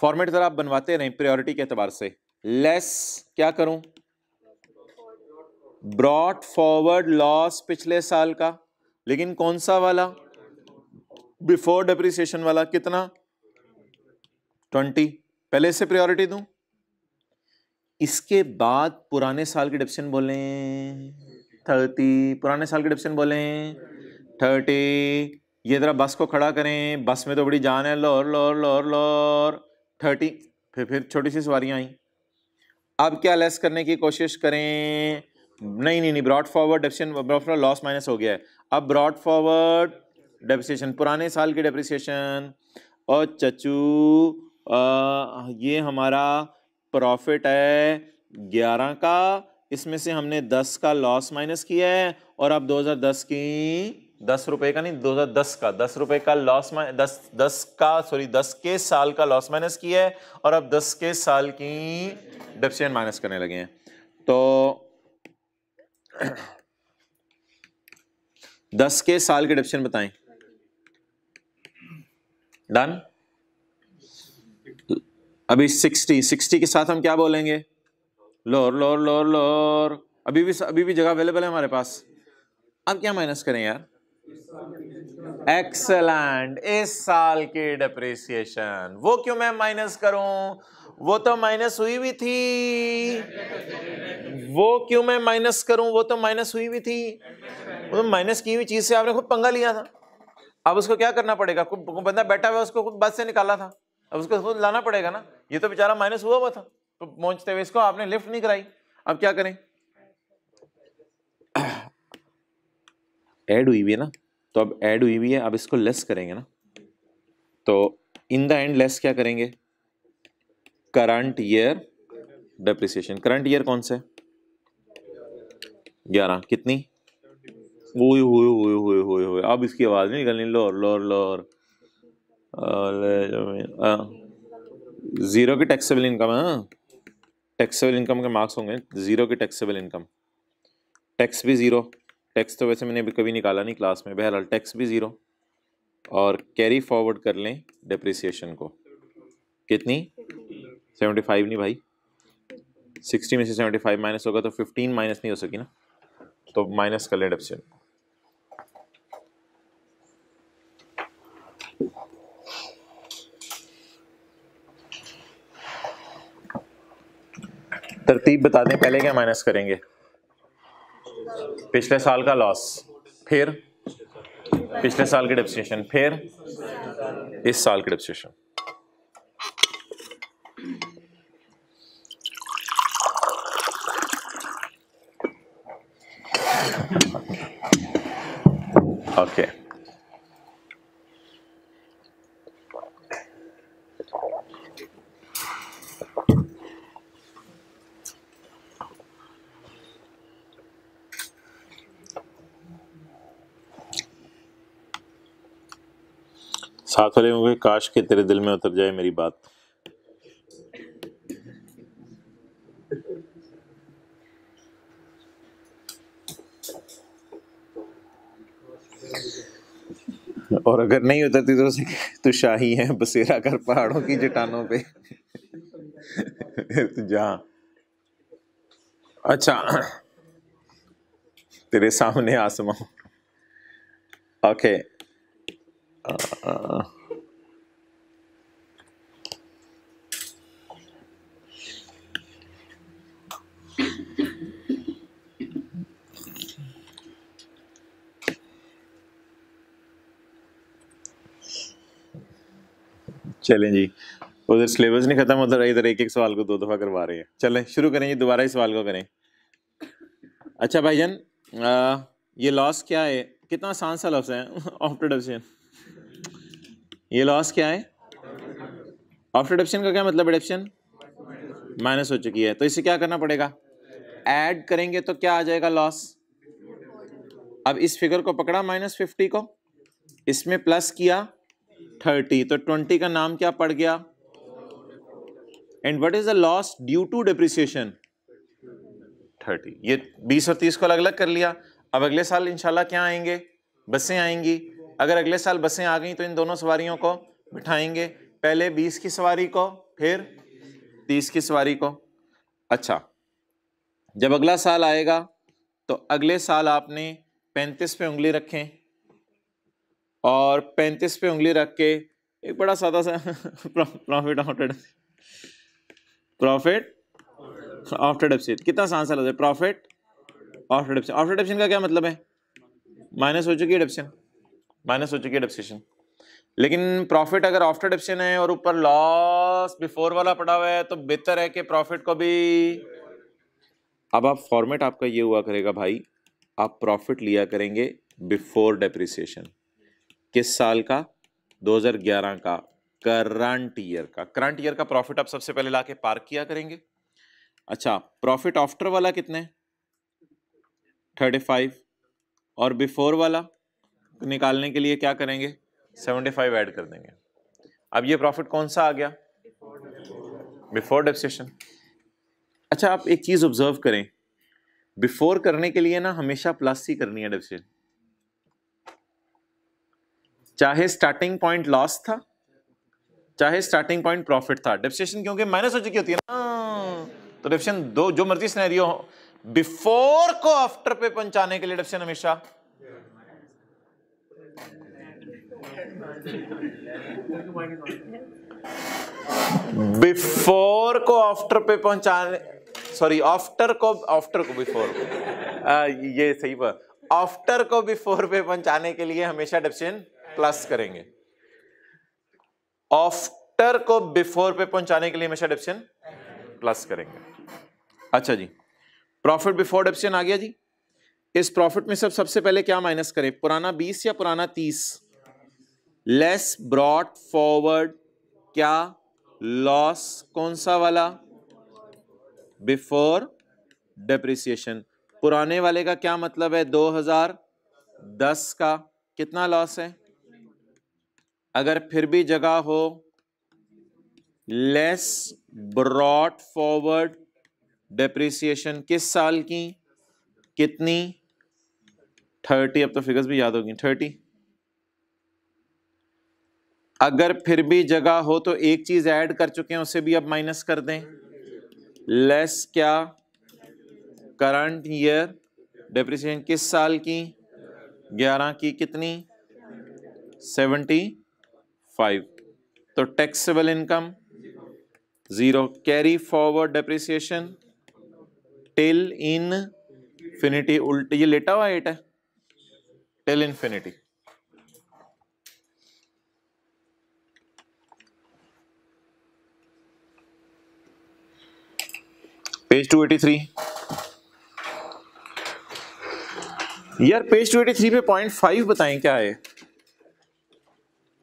फॉर्मेट जरा आप बनवाते रहें प्रायोरिटी के अतबार से लेस क्या करूं ब्रॉड फॉरवर्ड लॉस पिछले साल का लेकिन कौन सा वाला बिफोर डेप्रिसिएशन वाला कितना ट्वेंटी पहले से प्रायोरिटी दूं इसके बाद पुराने साल की डिप्शन बोले थर्टी पुराने साल की डिप्शन बोले थर्टी ये ज़रा बस को खड़ा करें बस में तो बड़ी जान है लोर लोर लोर लोर थर्टी फिर फिर छोटी सी सवारियां आई अब क्या लेस करने की कोशिश करें नहीं नहीं नहीं brought forward depreciation loss minus हो गया है अब ब्रॉड फॉरवर्ड डेप्रिसिएशन पुराने साल की डेप्रिसिएशन और चचू आ, ये हमारा प्रॉफिट है ग्यारह का इसमें से हमने दस का लॉस माइनस किया है और अब 2010 की दस रुपए का नहीं 2010 का दस रुपए का लॉस दस दस का सॉरी दस के साल का लॉस माइनस किया है और अब दस के साल की डेप्रिसिएशन माइनस करने लगे हैं तो दस के साल के डेप्रिसिएशन बताएं डन अभी सिक्सटी सिक्सटी के साथ हम क्या बोलेंगे लोर लोर लोर लोर अभी भी अभी भी जगह अवेलेबल है हमारे पास अब क्या माइनस करें यार एक्सलेंट इस साल की डिप्रिसिएशन वो क्यों मैं माइनस करूं वो तो माइनस हुई भी थी वो क्यों मैं माइनस करूं वो तो माइनस हुई भी थी वो तो माइनस की हुई चीज से आपने खुद पंगा लिया था अब उसको क्या करना पड़ेगा बंदा बैठा हुआ उसको खुद बस से निकाला था अब उसको खुद लाना पड़ेगा ना ये तो बेचारा माइनस हुआ हुआ था तो पहुंचते हुए इसको आपने लिफ्ट नहीं कराई अब क्या करें ऐड हुई हुई है ना तो अब ऐड हुई हुई है अब इसको लेस करेंगे ना तो इन द एंड लेस क्या करेंगे current year depreciation current year कौन सा है ग्यारह कितनी ओए अब इसकी आवाज़ नहीं निकलनी लोर लोर लोर ज़ीरो की टैक्सेबल इनकम है टैक्सेबल इनकम के मार्क्स होंगे ज़ीरो की टैक्सेबल इनकम टैक्स भी ज़ीरो टैक्स तो वैसे मैंने अभी कभी निकाला नहीं क्लास में बहरहाल टैक्स भी ज़ीरो और कैरी फॉरवर्ड कर लें डिप्रिसिएशन को कितनी सेवेंटी फाइव नहीं भाई सिक्सटी में से सेवेंटी फाइव माइनस होगा तो फिफ्टीन माइनस नहीं हो सकी ना तो माइनस कर लें डेप्सियन तरतीब बता दें पहले क्या माइनस करेंगे पिछले साल का लॉस फिर पिछले साल की डिप्सिएशन फिर इस साल की डिप्सिएशन Okay. फले होंगे काश के तेरे दिल में उतर जाए मेरी बात और अगर नहीं उतरती तो तो शाही है बसेरा कर पहाड़ों की जटानों पे जा अच्छा तेरे सामने आसमान ओके okay. uh, चलें जी उधर सिलेबस नहीं खत्म होता इधर एक एक सवाल को दो दफ़ा करवा रहे हैं चलें शुरू करें जी दोबारा इस सवाल को करें अच्छा भाईजान ये लॉस क्या है कितना आसान सा लफ्ज है ऑफ प्रोडक्शन ये लॉस क्या है ऑफ प्रोडक्शन का क्या मतलब एडप्शन माइनस हो चुकी है तो इसे क्या करना पड़ेगा ऐड करेंगे तो क्या आ जाएगा लॉस अब इस फिगर को पकड़ा माइनस फिफ्टी को इसमें प्लस किया थर्टी तो ट्वेंटी का नाम क्या पड़ गया and what is the loss due to depreciation thirty ये बीस और तीस को अलग अलग कर लिया अब अगले साल इंशाल्लाह क्या आएंगे बसें आएंगी अगर अगले साल बसें आ गई तो इन दोनों सवारियों को बिठाएंगे पहले बीस की सवारी को फिर तीस की सवारी को अच्छा जब अगला साल आएगा तो अगले साल आपने पैंतीस पे उंगली रखें और पैंतीस पे उंगली रख के एक बड़ा सादा सा profit after profit after depreciation कितना आसान सा लग है profit after depreciation after depreciation का क्या मतलब है माइनस हो चुकी है डेप्सन माइनस हो चुकी है डेप्सिशन लेकिन प्रॉफिट अगर आफ्टर डेप्सन है और ऊपर लॉस बिफोर वाला पड़ा हुआ है तो बेहतर है कि प्रॉफिट को भी अब आप फॉर्मेट आपका ये हुआ करेगा भाई आप प्रॉफिट लिया करेंगे बिफोर डेप्रिसिएशन किस साल का 2011 का करंट ईयर का करंट ईयर का प्रॉफिट आप सबसे पहले लाके पार्क किया करेंगे अच्छा प्रॉफिट आफ्टर वाला कितने थर्टी फाइव और बिफोर वाला निकालने के लिए क्या करेंगे 75 फाइव ऐड कर देंगे अब ये प्रॉफिट कौन सा आ गया बिफोर डेप्सेशन अच्छा आप एक चीज़ ऑब्जर्व करें बिफोर करने के लिए ना हमेशा प्लस ही करनी है डेप्सेशन चाहे स्टार्टिंग पॉइंट लॉस था चाहे स्टार्टिंग पॉइंट प्रॉफिट था डेप्सिएशन क्योंकि माइनस हो चुकी होती है ना तो डेप्सिएशन दो जो मर्जी सिनेरियो हो बिफोर को आफ्टर पे पहुंचाने के लिए डेप्सिएशन हमेशा बिफोर को आफ्टर पे पहुंचाने सॉरी आफ्टर को आफ्टर को बिफोर को ये सही बात आफ्टर को बिफोर पे पहुंचाने के लिए हमेशा डेप्सिएशन प्लस करेंगे ऑफ्टर को बिफोर पे पहुंचाने के लिए हमेशा डिप्शन प्लस करेंगे अच्छा जी प्रॉफिट बिफोर डिप्शन आ गया जी इस प्रॉफिट में सब सबसे पहले क्या माइनस करें पुराना बीस या पुराना तीस लेस ब्रॉड फॉरवर्ड क्या लॉस कौन सा वाला बिफोर डिप्रिसिएशन पुराने वाले का क्या मतलब है 2010 का कितना लॉस है अगर फिर भी जगह हो लेस ब्रॉड फॉरवर्ड डेप्रिसिएशन किस साल की कितनी थर्टी अब तो फिगर्स भी याद होगी थर्टी अगर फिर भी जगह हो तो एक चीज ऐड कर चुके हैं उसे भी अब माइनस कर दें लेस क्या करंट ईयर डेप्रिसिएशन किस साल की ग्यारह की कितनी सेवेंटी फाइव तो taxable income zero carry forward depreciation till infinity उल्टी ये लेटा हुआ एट है till infinity page two eighty three यार पेज 283 पे पॉइंट फाइव बताएं क्या है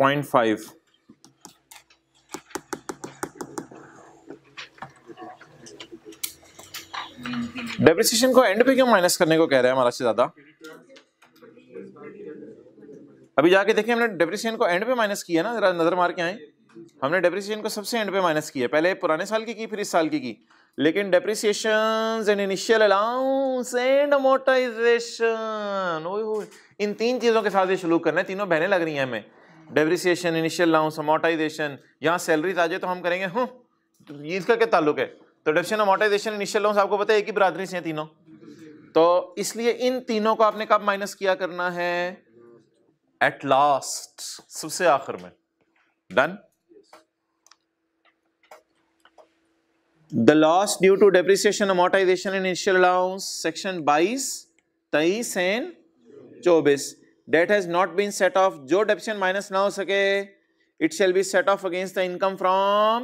पॉइंट फाइव डेप्रिसिएशन को एंड पे क्यों माइनस करने को कह रहा है हमारा से ज्यादा अभी जाके देखें हमने डेप्रिसिएशन को एंड पे माइनस किया ना जरा नजर मार के आए हमने डेप्रिसिएशन को सबसे एंड पे माइनस किया पहले पुराने साल की की फिर इस साल की की लेकिन depreciation and initial allowance and amortization इन तीन चीजों के साथ ये शुरू करना है तीनों बहने लग रही हैं हमें डेप्रिसिएशन इनिशियल लाउंस अमोटाइजेशन यहाँ सैलरीज आ जाए तो हम करेंगे हूँ हम्म, तो ये इसका क्या ताल्लुक है तो डेप्शन अमोटाइजेशन इनिशियल लाउंस आपको पता है एक ही बरादरी से हैं तीनों तो इसलिए इन तीनों को आपने कब माइनस किया करना है एट लास्ट सबसे आखिर में done the loss due to depreciation amortization and initial allowance section 22 23 and 24 that has not been set off जो डेपिशन माइनस ना हो सके it shall be set off against the income from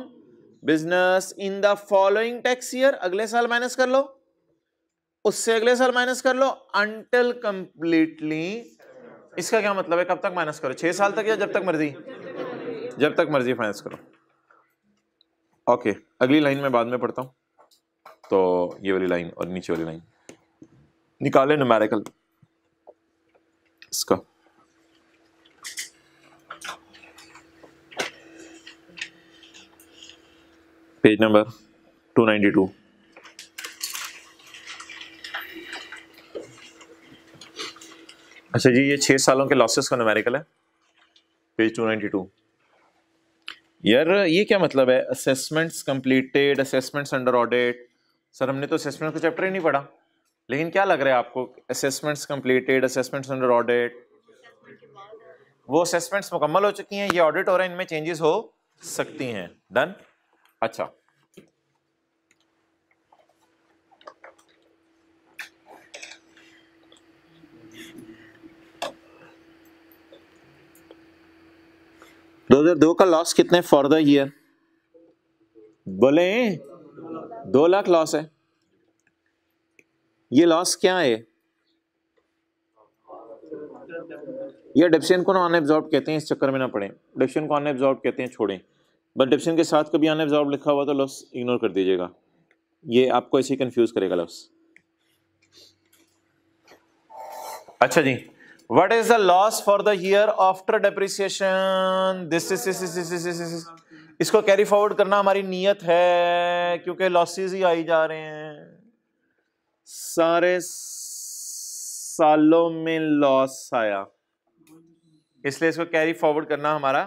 business in the following tax year अगले साल minus कर लो उससे अगले साल माइनस कर लो अंटिल कंप्लीटली इसका क्या मतलब है कब तक माइनस करो छह साल तक या जब तक मर्जी जब तक मर्जी माइनस करो ओके okay, अगली लाइन में बाद में पढ़ता हूं तो ये वाली लाइन और नीचे वाली लाइन निकाले नुमेरिकल go. पेज नंबर 292 अच्छा जी ये छह सालों के लॉसेस का नमेरिकल है पेज 292 यार ये क्या मतलब है assessments completed assessments under audit sir हमने तो असेसमेंट का चैप्टर ही नहीं पढ़ा लेकिन क्या लग रहा है आपको assessments completed assessments under audit वो असेसमेंट्स मुकम्मल हो चुकी हैं ये ऑडिट हो रहा है इनमें चेंजेस हो सकती हैं डन अच्छा दो हजार दो का लॉस कितने फॉर द ईयर बोले दो लाख लॉस है ये लॉस क्या है ये डेप्सियन को ना अनएब्जॉर्ब कहते हैं इस चक्कर में ना पड़े डिप्सन को अनएब्जॉर्ब कहते हैं छोड़ें बट डेप्सियन के साथ कभी अनएब्जॉर्ब लिखा हुआ तो लॉस इग्नोर कर दीजिएगा ये आपको ऐसे कंफ्यूज करेगा लॉस अच्छा जी what is the loss for the year after depreciation this इसको कैरी फॉरवर्ड करना हमारी नीयत है क्योंकि लॉसेज ही आई जा रहे हैं सारे सालों में लॉस आया इसलिए इसको कैरी फॉरवर्ड करना हमारा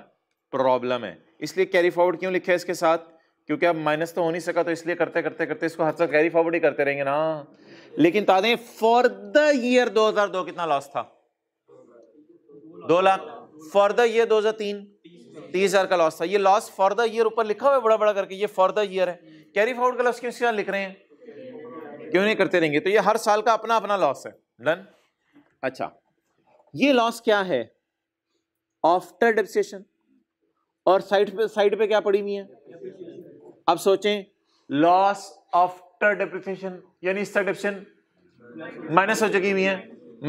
प्रॉब्लम है इसलिए कैरी फॉरवर्ड क्यों लिखा है इसके साथ क्योंकि अब माइनस तो हो नहीं सका तो इसलिए करते करते करते इसको हद तक कैरी फॉरवर्ड ही करते रहेंगे ना लेकिन ता दें फॉर द ईयर 2002 कितना लॉस था दो लाख फॉर द ईयर 2003 तीस हजार का लॉस था ये लॉस फॉर द ईयर ऊपर लिखा हुआ है बड़ा बड़ा करके ये फॉर द ईयर है कैरी फॉरवर्ड का लॉस क्यों इसके लिख रहे हैं क्यों नहीं करते रहेंगे तो ये हर साल का अपना अपना लॉस है डन अच्छा ये लॉस क्या है आफ्टर डेप्रिसिएशन और साइड पे साइड पे क्या पड़ी हुई है आप सोचें लॉस आफ्टर डेप्रिसिएशन यानी इसका डेप्सिएशन माइनस हो चुकी हुई है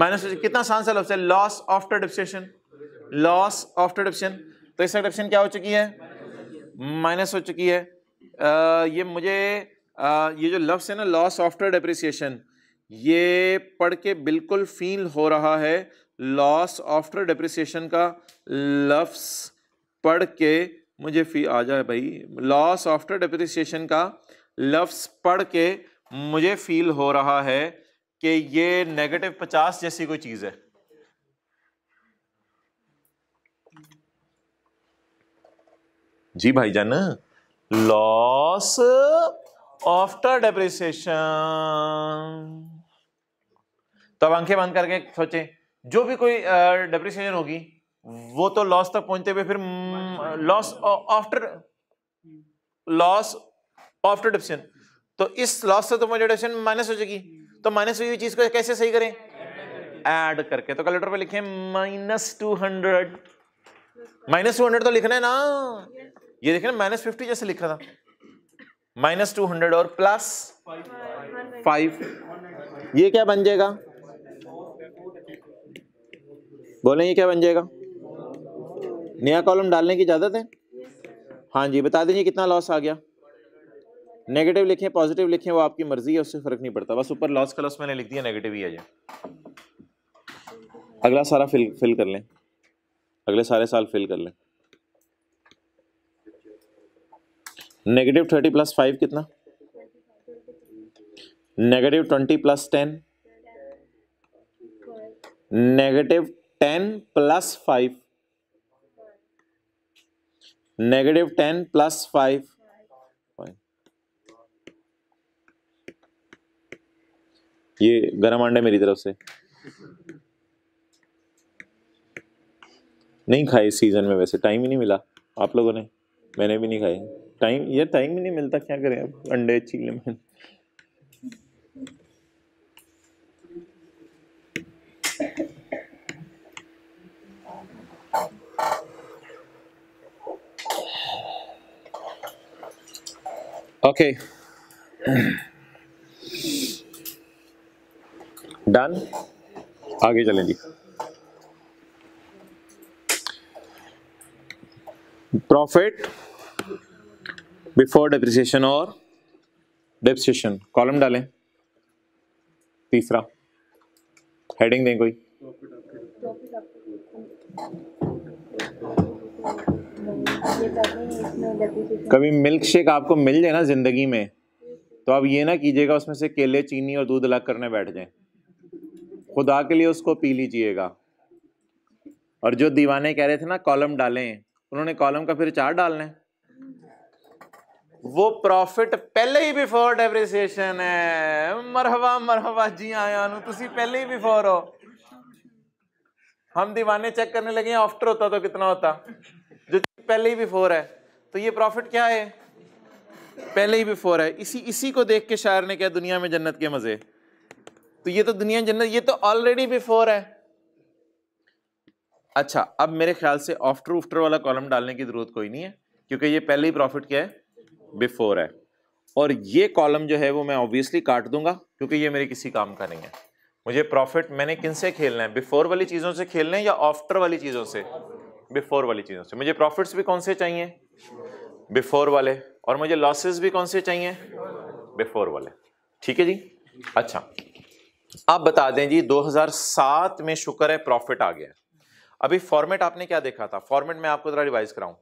माइनस हो चुकी कितना आसान सा लॉस है loss after depreciation loss after depreciation तो इसका डेप्सिएशन क्या हो चुकी है माइनस हो चुकी है आ, ये मुझे ये जो लफ्स है ना लॉस आफ्टर डेप्रिसिएशन ये पढ़ के बिल्कुल फील हो रहा है लॉस आफ्टर डिप्रिसिएशन का लफ्स पढ़ के मुझे फी आ जाए भाई लॉस आफ्टर डिप्रिसिएशन का लफ्स पढ़ के मुझे फील हो रहा है कि ये नेगेटिव पचास जैसी कोई चीज़ है जी भाई जान लॉस आफ्टर डेप्रिसिएशन तो अब आंखें बंद करके सोचे जो भी कोई डेप्रिसिएशन होगी वो तो लॉस तक पहुंचते हुए फिर loss after loss after depreciation तो इस लॉस से तो मुझे डिप्सन माइनस हो जाएगी तो माइनस हुई हुई चीज को कैसे सही करें ऐड करके तो कैलकुलेटर पे लिखे minus two hundred minus two hundred तो लिखना है ना ये देखे ना माइनस फिफ्टी जैसे लिखा था माइनस टू हंड्रेड और प्लस फाइव ये क्या बन जाएगा बोले ये क्या बन जाएगा नया कॉलम डालने की इजाज़त है हाँ जी बता दीजिए कितना लॉस आ गया नेगेटिव लिखें पॉजिटिव लिखें वो आपकी मर्जी है उससे फ़र्क नहीं पड़ता बस ऊपर लॉस का लॉस मैंने लिख दिया नेगेटिव ही आ जाए अगला सारा फिल फिल कर लें अगले सारे साल फिल कर लें नेगेटिव थर्टी प्लस फाइव कितना negative twenty plus ten negative ten plus five negative ten plus five ये गरम अंडे मेरी तरफ से नहीं खाए सीजन में वैसे टाइम ही नहीं मिला आप लोगों ने मैंने भी नहीं खाए टाइम ये टाइम ही नहीं मिलता क्या करें अब अंडे चीले में ओके डन आगे चलें जी प्रॉफिट बिफोर डेप्रिसिएशन और डेप्रिसिएशन कॉलम डालें तीसरा हेडिंग दें कोई कभी मिल्क शेक आपको मिल जाए ना ज़िंदगी में तो आप ये ना कीजिएगा उसमें से केले चीनी और दूध अलग करने बैठ जाएं खुदा के लिए उसको पी लीजिएगा और जो दीवाने कह रहे थे ना कॉलम डालें उन्होंने कॉलम का फिर चार डालना है वो प्रॉफिट पहले ही बिफोर डेप्रिसिएशन है मरहबा मरहबा जी आया हाँ, तुसी पहले ही बिफोर हो हम दीवाने चेक करने लगे आफ्टर होता तो कितना होता जो पहले ही बिफोर है तो ये प्रॉफिट क्या है पहले ही बिफोर है इसी इसी को देख के शायर ने कहा दुनिया में जन्नत के मज़े तो ये तो दुनिया जन्नत ये तो ऑलरेडी बिफोर है अच्छा अब मेरे ख्याल से आफ्टर उफ्टर वाला कॉलम डालने की जरूरत कोई नहीं है क्योंकि ये पहले ही प्रॉफिट क्या है बिफोर है और ये कॉलम जो है वो मैं ऑब्वियसली काट दूंगा क्योंकि ये मेरे किसी काम का नहीं है मुझे प्रॉफिट मैंने किन से खेलना है बिफोर वाली चीज़ों से खेलना है या आफ्टर वाली चीज़ों से बिफोर वाली चीज़ों से मुझे प्रॉफिट्स भी कौन से चाहिए बिफोर वाले और मुझे लॉसेस भी कौन से चाहिए बिफोर वाले ठीक है जी अच्छा आप बता दें जी 2007 में शुक्र है प्रॉफिट आ गया अभी फॉर्मेट आपने क्या देखा था फॉर्मेट मैं आपको ज़रा रिवाइज कराऊं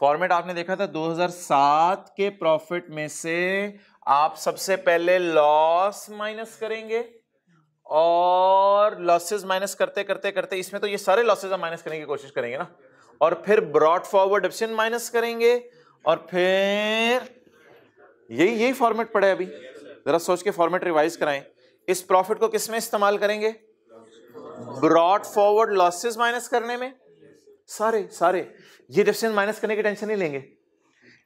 फॉर्मेट आपने देखा था 2007 के प्रॉफिट में से आप सबसे पहले लॉस माइनस करेंगे और लॉसेस माइनस करते करते करते इसमें तो ये सारे लॉसेस आप माइनस करने की कोशिश करेंगे ना और फिर ब्रॉड फॉरवर्ड ऑप्शन माइनस करेंगे और फिर यही यही फॉर्मेट पड़े अभी जरा सोच के फॉर्मेट रिवाइज कराएं इस प्रॉफिट को किस में इस्तेमाल करेंगे ब्रॉड फॉरवर्ड लॉसेस माइनस करने में सारे सारे ये डिफरेंस माइनस करने की टेंशन नहीं लेंगे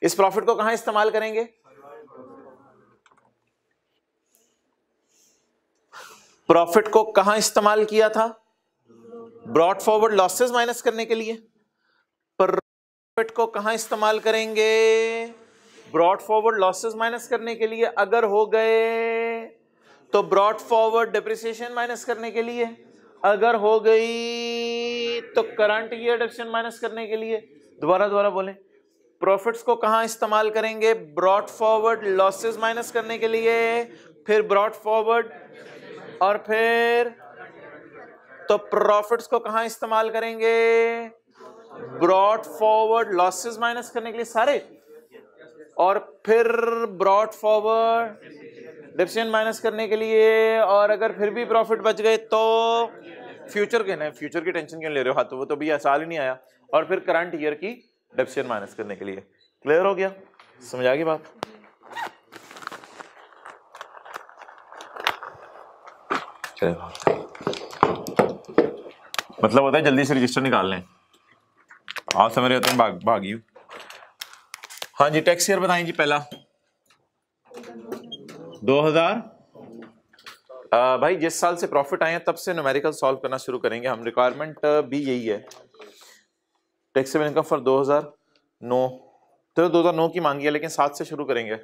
इस प्रॉफिट को कहां इस्तेमाल करेंगे प्रॉफिट को कहां इस्तेमाल किया था ब्रॉड फॉरवर्ड लॉसेस माइनस करने के लिए प्रॉफिट को कहां इस्तेमाल करेंगे ब्रॉड फॉरवर्ड लॉसेस माइनस करने के लिए अगर हो गए तो ब्रॉड फॉरवर्ड डिप्रिसिएशन माइनस करने के लिए अगर हो गई तो करंट ईयर डिडक्शन माइनस करने के लिए दोबारा दोबारा बोले प्रॉफिट्स को कहाँ इस्तेमाल करेंगे ब्रॉड फॉरवर्ड लॉसेस माइनस करने के लिए फिर ब्रॉड फॉरवर्ड और फिर तो प्रॉफिट्स को कहाँ इस्तेमाल करेंगे ब्रॉड फॉरवर्ड लॉसेस माइनस करने के लिए सारे और फिर ब्रॉड फॉरवर्ड डिप्शन माइनस करने के लिए और अगर फिर भी प्रॉफिट बच गए तो फ्यूचर के ना फ्यूचर की टेंशन क्यों ले रहे हो हाथों वो तो भैया साल ही नहीं आया और फिर करंट ईयर की डेप्सियन माइनस करने के लिए क्लियर हो गया समझ आ गई बात मतलब होता है जल्दी से रजिस्टर निकाल लें आप समझ रहे होते हैं भाग भागी हाँ जी टैक्स ईयर बताएं जी पहला 2000 भाई जिस साल से प्रॉफिट आए हैं तब से नोमेरिकल सॉल्व करना शुरू करेंगे हम रिक्वायरमेंट भी यही है टैक्सेबल इनकम फॉर 2009 तो, तो नौ की मांगी है लेकिन सात से शुरू करेंगे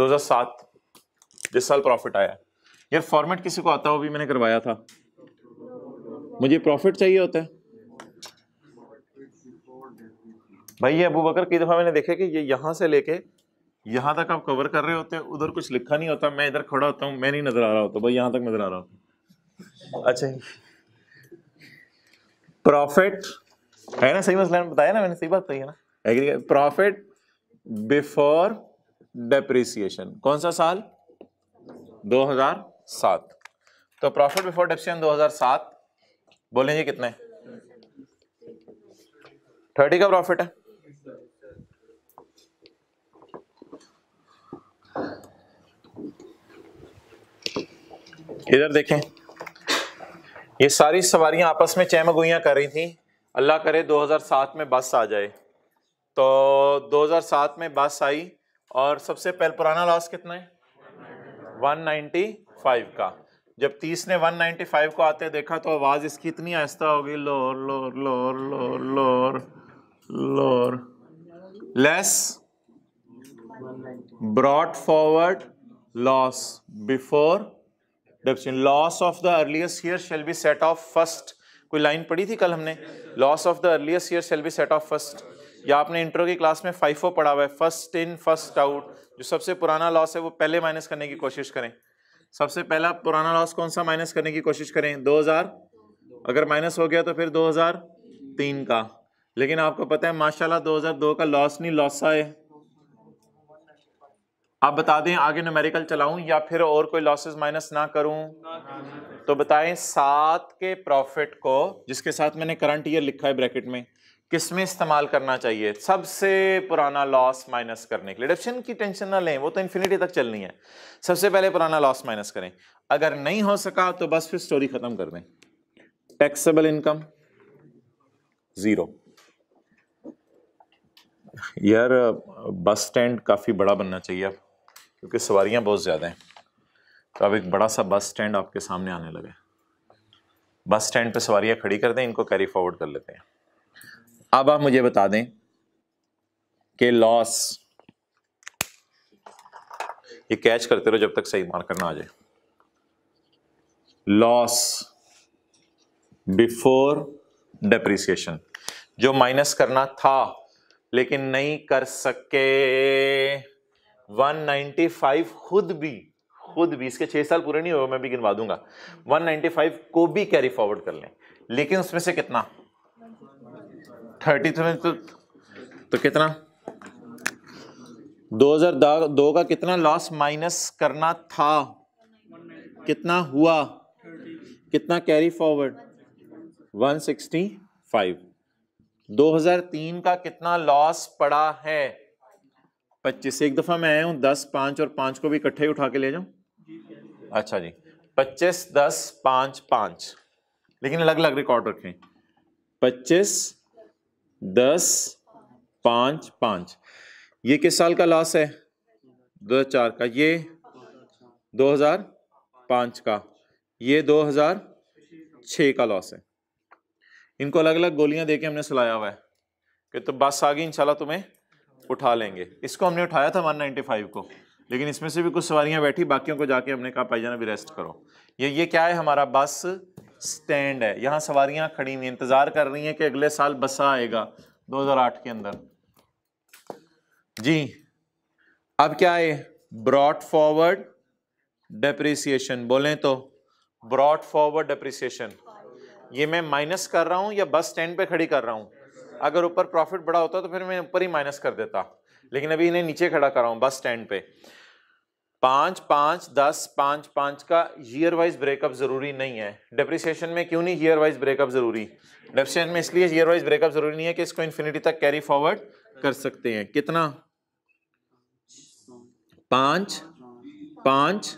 2007 जिस साल प्रॉफिट आया यार फॉर्मेट किसी को आता हो भी मैंने करवाया था मुझे प्रॉफिट चाहिए होता है भाई ये अबू बकर कई दफ़ा मैंने देखा कि ये यहाँ से लेके यहाँ तक आप कवर कर रहे होते हैं उधर कुछ लिखा नहीं होता मैं इधर खड़ा होता हूँ मैं नहीं नजर आ रहा होता भाई यहाँ तक नजर आ रहा होता अच्छा प्रॉफिट है ना सही मसला बताया ना मैंने सही बात बताई है ना एग्री प्रॉफिट बिफोर डेप्रिसिएशन कौन सा साल 2007 तो प्रॉफिट बिफोर डेप्रिसिएशन 2007 बोलेंगे कितना है थर्टी का प्रॉफिट है इधर देखें ये सारी सवारियां आपस में चैमगुइयाँ कर रही थी अल्लाह करे 2007 में बस आ जाए तो 2007 में बस आई और सबसे पहले पुराना लॉस कितना है 195 का जब 30 ने 195 को आते देखा तो आवाज़ इसकी इतनी आहिस्ता होगी लोर लोर लोर लोर लोर लोर less brought forward loss before depreciation loss of the earliest year shall be set off first कोई लाइन पढ़ी थी कल हमने loss of the earliest year shall be set off first या आपने इंट्रो की क्लास में फाइफो पढ़ा हुआ है फर्स्ट इन फर्स्ट आउट जो सबसे पुराना लॉस है वो पहले माइनस करने की कोशिश करें सबसे पहला पुराना लॉस कौन सा माइनस करने की कोशिश करें 2000 अगर माइनस हो गया तो फिर 2003 का लेकिन आपको पता है माशाल्लाह 2002 का लॉस नहीं लॉसा है आप बता दें आगे न्यूमेरिकल चलाऊं या फिर और कोई लॉसेस माइनस ना करूं तो बताएं सात के प्रॉफिट को जिसके साथ मैंने करंट ईयर लिखा है ब्रैकेट में किस में इस्तेमाल करना चाहिए सबसे पुराना लॉस माइनस करने के लिए डिप्शन की टेंशन ना लें वो तो इन्फिनिटी तक चलनी है सबसे पहले पुराना लॉस माइनस करें अगर नहीं हो सका तो बस फिर स्टोरी खत्म कर दें टैक्सेबल इनकम जीरो यार बस स्टैंड काफ़ी बड़ा बनना चाहिए अब क्योंकि सवारियाँ बहुत ज़्यादा हैं तो अब एक बड़ा सा बस स्टैंड आपके सामने आने लगा है बस स्टैंड पर सवारियाँ खड़ी कर दें इनको कैरी फॉरवर्ड कर लेते हैं अब आप मुझे बता दें कि लॉस ये कैच करते रहो जब तक सही मार्कर ना आ जाए लॉस बिफोर डेप्रिसिएशन जो माइनस करना था लेकिन नहीं कर सके 195 खुद भी खुद भी इसके छह साल पूरे नहीं हुए मैं भी गिनवा दूंगा 195 को भी कैरी फॉरवर्ड कर लें लेकिन उसमें से कितना थर्टी थ्री तो, तो, तो कितना 2002 का कितना लॉस माइनस करना था कितना हुआ कितना कैरी फॉरवर्ड 165 2003 का कितना लॉस पड़ा है पच्चीस एक दफ़ा मैं आया हूँ दस पाँच और पाँच को भी इकट्ठे ही उठा के ले जाऊँ अच्छा जी पच्चीस दस पाँच पाँच लेकिन अलग अलग रिकॉर्ड रखें पच्चीस दस पाँच पाँच ये किस साल का लॉस है दो हज़ार चार का ये दो हज़ार पाँच का ये दो हज़ार छः का लॉस है इनको अलग अलग गोलियां देके हमने सुलाया हुआ है कि तो बस आ गई इंशाल्लाह तुम्हें उठा लेंगे इसको हमने उठाया था वन नाइन्टी फाइव को लेकिन इसमें से भी कुछ सवारियाँ बैठी बाकियों को जाके हमने कहा पाई जाना अभी रेस्ट करो ये ये क्या है हमारा बस स्टैंड है यहाँ सवारियाँ खड़ी हुई इंतज़ार कर रही हैं कि अगले साल बसा आएगा 2008 के अंदर जी अब क्या है ब्रॉड फॉरवर्ड डेप्रिसिएशन बोलें तो ब्रॉड फॉरवर्ड डेप्रिसिएशन ये मैं माइनस कर रहा हूँ या बस स्टैंड पे खड़ी कर रहा हूँ अगर ऊपर प्रॉफिट बड़ा होता तो फिर मैं ऊपर ही माइनस कर देता लेकिन अभी इन्हें नीचे खड़ा कर रहा हूँ बस स्टैंड पे पाँच पाँच दस पाँच पाँच का ईयर वाइज ब्रेकअप ज़रूरी नहीं है डिप्रिसिएशन में क्यों नहीं ईयर वाइज ब्रेकअप ज़रूरी डिप्रिसिएशन में इसलिए ईयर वाइज ब्रेकअप ज़रूरी नहीं है कि इसको इन्फिनिटी तक कैरी फॉरवर्ड कर सकते हैं कितना पाँच पाँच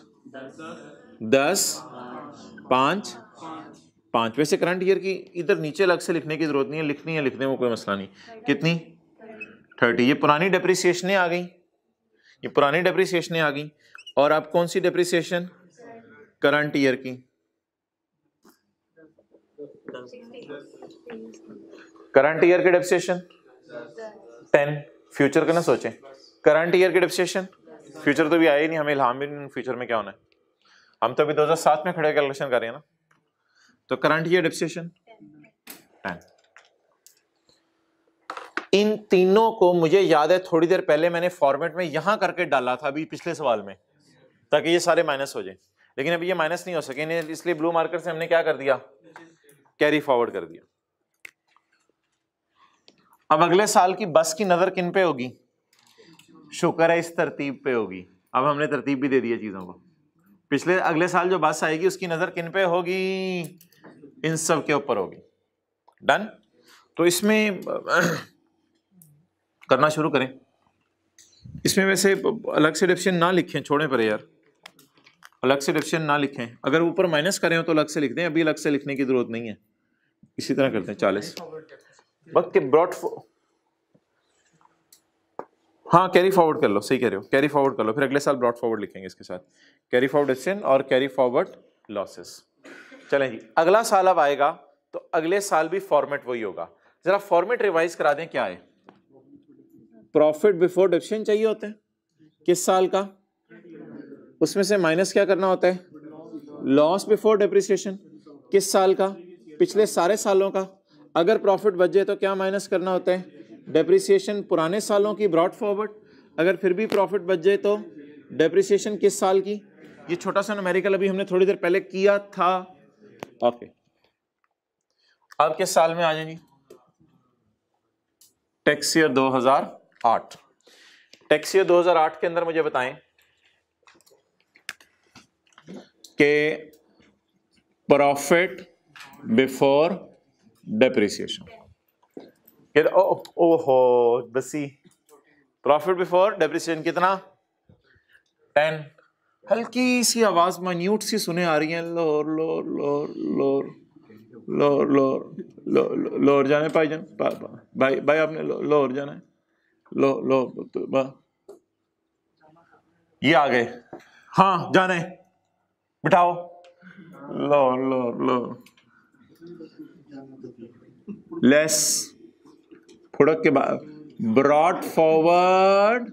दस पाँच पाँच वैसे करंट ईयर की इधर नीचे अलग से लिखने की ज़रूरत नहीं है लिखनी है लिखने में कोई मसला नहीं कितनी थर्टी ये पुरानी डेप्रिसिएशनें आ गई ये पुरानी डेप्रिसिएशनें आ गई और आप कौन सी डेप्रिसिएशन करंट ईयर की करंट ईयर की डेप्रिसिएशन टेन फ्यूचर का ना सोचें करंट ईयर की डेप्रिसिएशन फ्यूचर तो भी आया ही नहीं हमें इल्हाम भी नहीं फ्यूचर में क्या होना है हम तो अभी 2007 में खड़े कैलकुलेशन कर रहे हैं ना तो करंट ईयर डिप्सिएशन टेन इन तीनों को मुझे याद है थोड़ी देर पहले मैंने फॉर्मेट में यहां करके डाला था अभी पिछले सवाल में ताकि ये सारे माइनस हो जाए लेकिन अभी ये माइनस नहीं हो सके इसलिए ब्लू मार्कर से हमने क्या कर दिया कैरी फॉरवर्ड कर दिया अब अगले साल की बस की नजर किन पे होगी शुक्र है इस तरतीब पे होगी अब हमने तरतीब भी दे दी चीजों को पिछले अगले साल जो बस आएगी उसकी नजर किन पे होगी इन सब के ऊपर होगी डन तो इसमें करना शुरू करें इसमें वैसे अलग से डिप्शन ना लिखें छोड़ें पर यार अलग से डिप्शन ना लिखें अगर ऊपर माइनस करें तो अलग से लिख दें अभी अलग से लिखने की ज़रूरत नहीं है इसी तरह करते हैं चालीस वक्त के ब्रॉड हाँ कैरी फॉरवर्ड कर लो सही कह रहे हो कैरी फॉरवर्ड कर लो फिर अगले साल ब्रॉड फॉरवर्ड लिखेंगे इसके साथ कैरी फॉरवर्ड डिप्शन और कैरी फॉरवर्ड लॉसेस चलें जी अगला साल अब आएगा तो अगले साल भी फॉर्मेट वही होगा ज़रा फॉर्मेट रिवाइज करा दें क्या है प्रॉफिट बिफोर डिक्शन चाहिए होता है किस साल का उसमें से माइनस क्या करना होता है लॉस बिफोर डिप्रिसिएशन किस साल का पिछले सारे सालों का अगर प्रॉफिट बच जाए तो क्या माइनस करना होता है डेप्रिसिएशन पुराने सालों की ब्रॉड फॉरवर्ड अगर फिर भी प्रॉफिट बच जाए तो डेप्रिसिएशन किस साल की ये छोटा सा नमेरिकल अभी हमने थोड़ी देर पहले किया था ओके अब किस साल में आ जाए जी टैक्स ईयर 2008 टैक्स ईयर 2008 के अंदर मुझे बताएं कि प्रॉफिट बिफोर डेप्रिसिएशन ओहो बसी प्रॉफिट बिफोर डेप्रिसिएशन कितना टेन हल्की सी आवाज़ माइन्यूट सी सुने आ रही है लोर लोर लोर लोर लोर लोर लोर जाने भाई जान भाई भाई आपने लोर जाना है लो तो, लो ये आ गए हाँ जाने बिठाओ लो लो लो लेस फुड़क के बाद ब्रॉड फॉरवर्ड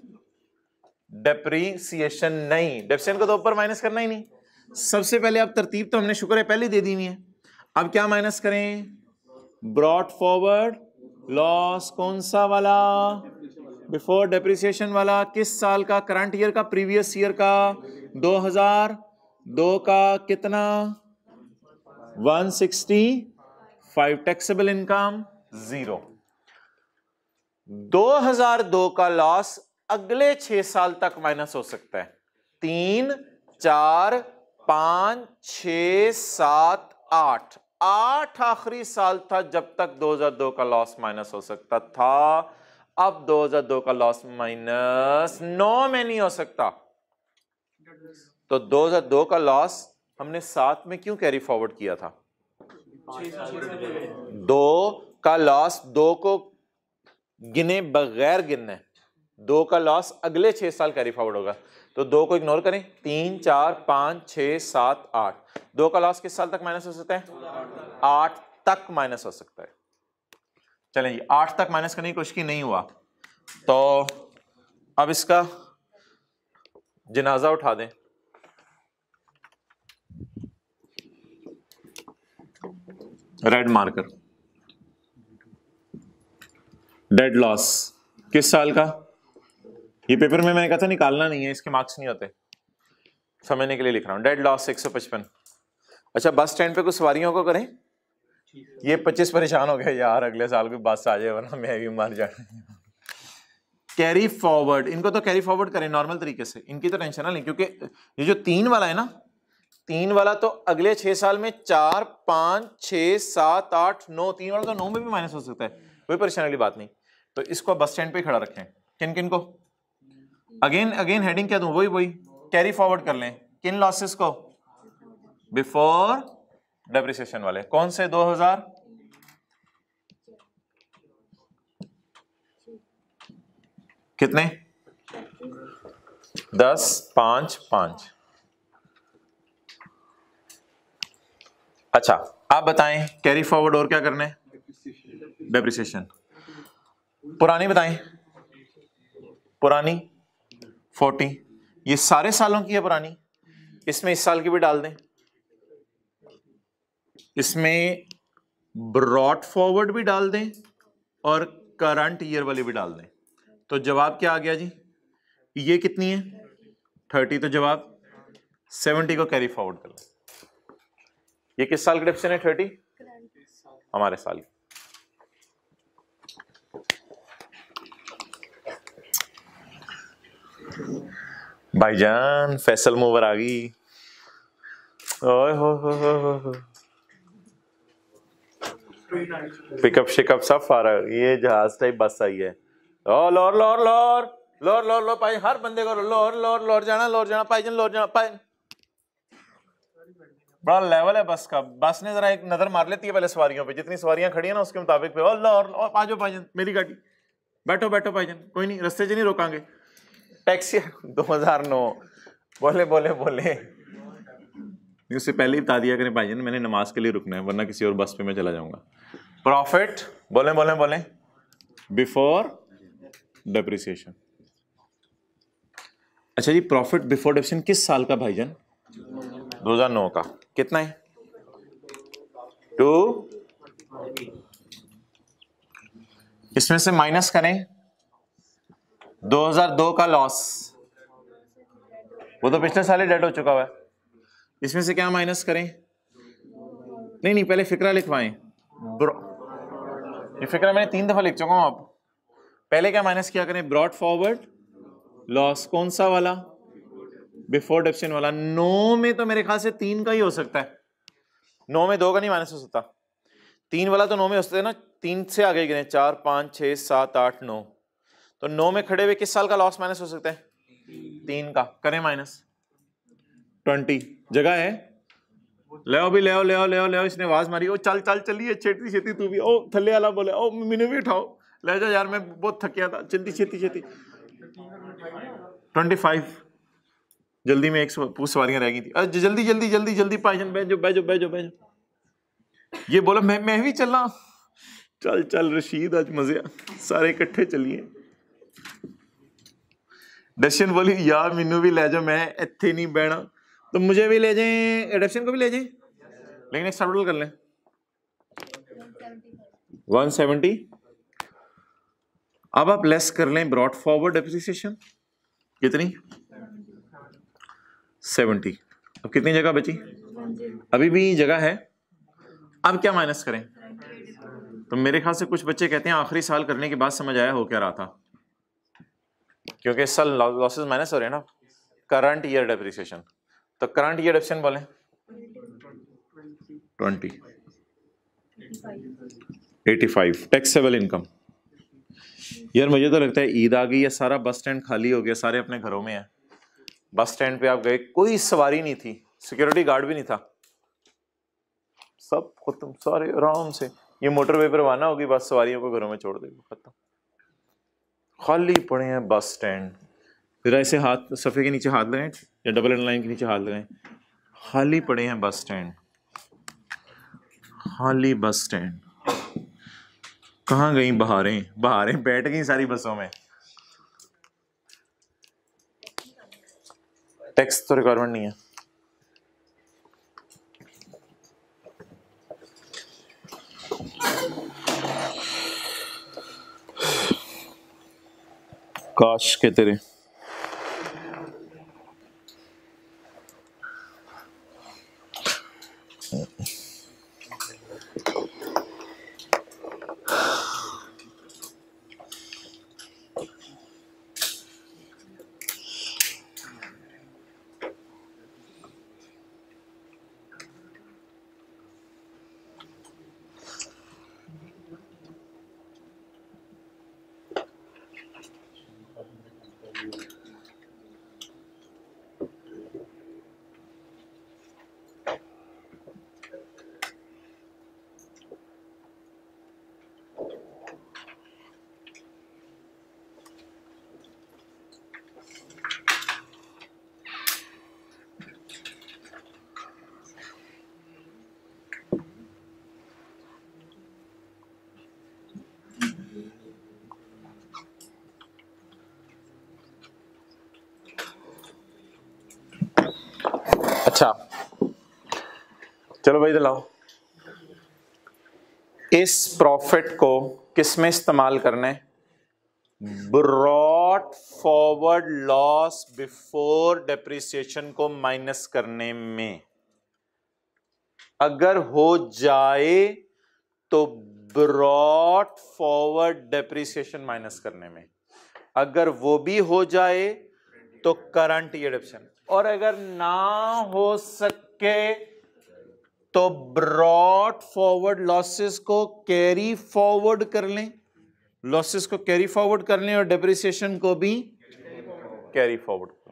डेप्रीसिएशन नहीं डेप्रिसिएशन को तो ऊपर माइनस करना ही नहीं सबसे पहले अब तरतीब तो हमने शुक्र है पहले दे दी हुई है अब क्या माइनस करें ब्रॉड फॉरवर्ड लॉस कौन सा वाला बिफोर डेप्रिसिएशन वाला किस साल का करंट ईयर का प्रीवियस ईयर का 2002 का कितना 165 टैक्सेबल इनकम जीरो 2002 का लॉस अगले छह साल तक माइनस हो सकता है तीन चार पांच छ सात आठ आठ आखिरी साल था जब तक 2002 का लॉस माइनस हो सकता था अब 2002 का लॉस माइनस नौ में नहीं हो सकता तो 2002 का लॉस हमने सात में क्यों कैरी फॉरवर्ड किया था दो का लॉस दो को गिने बगैर गिनना है दो का लॉस अगले छः साल कैरी फॉरवर्ड होगा तो दो को इग्नोर करें तीन चार पाँच छः सात आठ दो का लॉस किस साल तक माइनस हो सकता है आठ तक माइनस हो सकता है चलें जी आठ तक माइनस करने की कोशिश की नहीं हुआ तो अब इसका जनाजा उठा दें रेड मार्कर डेड लॉस किस साल का ये पेपर में मैंने कहा था निकालना नहीं है इसके मार्क्स नहीं होते समझने के लिए लिख रहा हूँ डेड लॉस एक सौ पचपन अच्छा बस स्टैंड पे कुछ सवारियों को करें ये पच्चीस परेशान हो गया यार अगले साल कोई बस आ जाए वरना मैं भी मर जाना कैरी फॉरवर्ड इनको तो कैरी फॉरवर्ड करें नॉर्मल तरीके से इनकी तो टेंशन ना लें क्योंकि ये जो तीन वाला है ना तीन वाला तो अगले छह साल में चार पाँच छः सात आठ नौ तीन वाला तो नौ में भी माइनस हो सकता है कोई परेशान वाली बात नहीं तो इसको बस स्टैंड पे खड़ा रखें किन किन को अगेन अगेन हेडिंग क्या दू वही वही कैरी फॉरवर्ड कर लें किन लॉसेस को बिफोर डेप्रिसिएशन वाले कौन से 2000 कितने दस पांच पांच अच्छा आप बताएं कैरी फॉरवर्ड और क्या करना है डेप्रिसिएशन पुरानी बताएं पुरानी फोर्टी ये सारे सालों की है पुरानी इसमें इस साल की भी डाल दें इसमें ब्रॉड फॉरवर्ड भी डाल दें और करंट ईयर वाली भी डाल दें तो जवाब क्या आ गया जी ये कितनी है थर्टी तो जवाब सेवेंटी को कैरी फॉरवर्ड कर लें ये किस साल की डिप्शन है थर्टी हमारे साल की भाईजान فیصل موور આવી ઓય હો હો હો હો પિક અપ શિક અપ સફાર યે جہاز થઈ બસ આઈ હે ઓર લોર લોર લોર લોર લોર લોર પાઈરર બંદે કો લોર લોર લોર જાના લોર જાના ભાઈજન લોર જાના પાઈ બડા લેવલ હે બસ કા બસ ને જરા એક નજર માર લેતી હે પહેલે સવારીઓ પે જિતની સવારીઓ ખડીયા ના ઉસકે મતાબિક ઓર લોર ઓ પાજો ભાઈજન મારી ગાડી બેઠો બેઠો ભાઈજન કોઈ નહીં રસ્તે જ નહીં રોકાંગે टैक्सी 2009 बोले बोले बोले नहीं उससे पहले ही बता दिया करें भाई मैंने नमाज के लिए रुकना है वरना किसी और बस पे मैं चला जाऊंगा प्रॉफिट बोले बोले बोले बिफोर डेप्रिसिएशन अच्छा जी प्रॉफिट बिफोर डेप्रिसिएशन किस साल का हजार 2009 का कितना है टू इसमें से माइनस करें 2002 का लॉस वो तो पिछले साल ही डेड हो चुका हुआ है इसमें से क्या माइनस करें नहीं नहीं पहले फिक्रा लिखवाएं ये फिक्रा मैंने तीन दफा लिख चुका हूं आप पहले क्या माइनस किया करें ब्रॉड फॉरवर्ड लॉस कौन सा वाला बिफोर डिप्शन वाला नो में तो मेरे ख्याल से तीन का ही हो सकता है नौ में दो का नहीं माइनस हो सकता तीन वाला तो नौ में हो सकता है ना तीन से आगे गिने चार पाँच छः सात आठ नौ तो नौ में खड़े हुए किस साल का लॉस माइनस हो सकता है तीन का करें माइनस ट्वेंटी जगह है ले आओ भी ले आओ ले आओ ले आओ ले आओ इसने आवाज मारी ओ चल चल चलिए छेती छेती तू भी ओ थल्ले वाला बोले ओ मैंने भी उठाओ ले जाओ यार मैं बहुत थक गया था चलती छेती छेती ट्वेंटी फाइव जल्दी में एक पूछ सवारियां रह गई थी अरे जल्दी जल्दी जल्दी जल्दी बैठ बैजो बैठ बैजो बैठ ये बोला मैं मैं भी चलना चल चल रशीद आज मजे सारे इकट्ठे चलिए डशियन बोली यार मीनू भी ले जाओ मैं इतने नहीं बहना तो मुझे भी ले जाए एडप्शन को भी ले जाए लेकिन एक सबल कर लें वन सेवेंटी अब आप लेस कर लें ब्रॉड फॉरवर्ड डिप्रिसिएशन कितनी सेवेंटी अब कितनी जगह बची अभी भी जगह है अब क्या माइनस करें तो मेरे ख्याल से कुछ बच्चे कहते हैं आखिरी साल करने के बाद समझ आया हो क्या रहा था क्योंकि सल लॉसेज माइनस हो रहे हैं ना करंट ईयर डेप्रिसिएशन तो करंट ईयर डेप्रिसिएशन बोले twenty eighty five taxable income यार मुझे तो लगता है ईद आ गई है सारा बस स्टैंड खाली हो गया सारे अपने घरों में है बस स्टैंड पे आप गए कोई सवारी नहीं थी सिक्योरिटी गार्ड भी नहीं था सब खत्म सारे आराम से ये मोटरवे पर रवाना होगी बस सवारियों को घरों में छोड़ देगी खत्म खाली पड़े हैं बस स्टैंड ज़रा ऐसे हाथ सफ़े के नीचे हाथ लगाएं या डबल एंड लाइन के नीचे हाथ लगाएं खाली पड़े हैं बस स्टैंड खाली बस स्टैंड कहाँ गई बहारें बहारें बैठ गई सारी बसों में टैक्स तो रिक्वायरमेंट नहीं है काश के तेरे अच्छा चलो भाई दिलाओ इस प्रॉफिट को किस में इस्तेमाल करने brought forward loss before depreciation को माइनस करने में अगर हो जाए तो ब्रॉड फॉरवर्ड डेप्रिसिएशन माइनस करने में अगर वो भी हो जाए तो करंट ये डेप्शन और अगर ना हो सके तो ब्रॉड फॉरवर्ड लॉसेस को कैरी फॉरवर्ड कर लें लॉसेस को कैरी फॉरवर्ड कर लें और डेप्रिसिएशन को भी कैरी फॉरवर्ड कर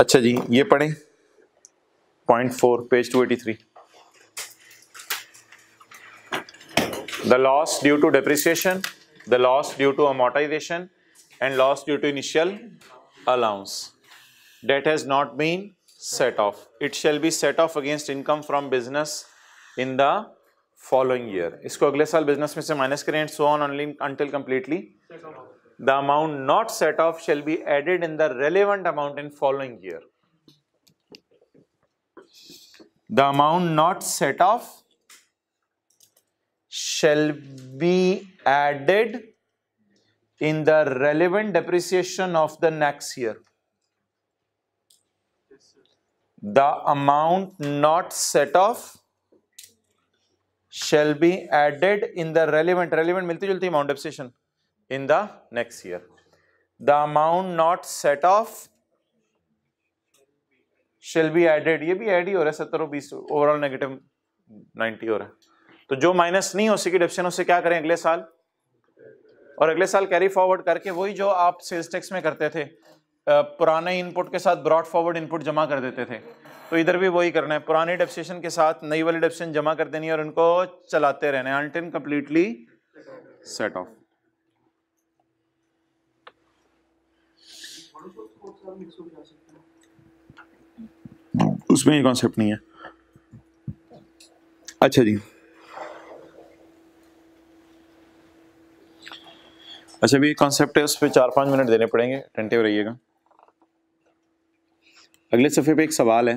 अच्छा जी ये पढ़ें point four page two eighty three the loss due to depreciation, the loss due to amortization and loss due to initial allowance. Debt has not been set off. It shall be set off against income from business in the following year. इसको अगले साल business में से minus करें and so on until completely. the amount not set off shall be added in the relevant amount in following year. The amount not set off shall be added in the relevant depreciation of the next year. The amount not set off shall be added in the relevant, relevant मिलती जुलती amount depreciation in the next year. The amount not set off shall be added. ये भी add ही हो रहा है सत्तर बीस overall negative 90 हो रहा है. तो जो माइनस नहीं हो सकी डिप्शन उसे क्या करें अगले साल और अगले साल कैरी फॉरवर्ड करके वही जो आप सेल्स टैक्स में करते थे पुराने इनपुट के साथ ब्रॉड फॉरवर्ड इनपुट जमा कर देते थे तो इधर भी वही करना है पुराने डेप्सेशन के साथ नई वाली डेप्सेशन जमा कर देनी है और उनको चलाते रहने अनटिन कंप्लीटली सेट ऑफ उसमें ये कॉन्सेप्ट नहीं है अच्छा जी अच्छा अभी कॉन्सेप्ट है उस पर चार पाँच मिनट देने पड़ेंगे टेंटिव रहिएगा अगले सफ़े पे एक सवाल है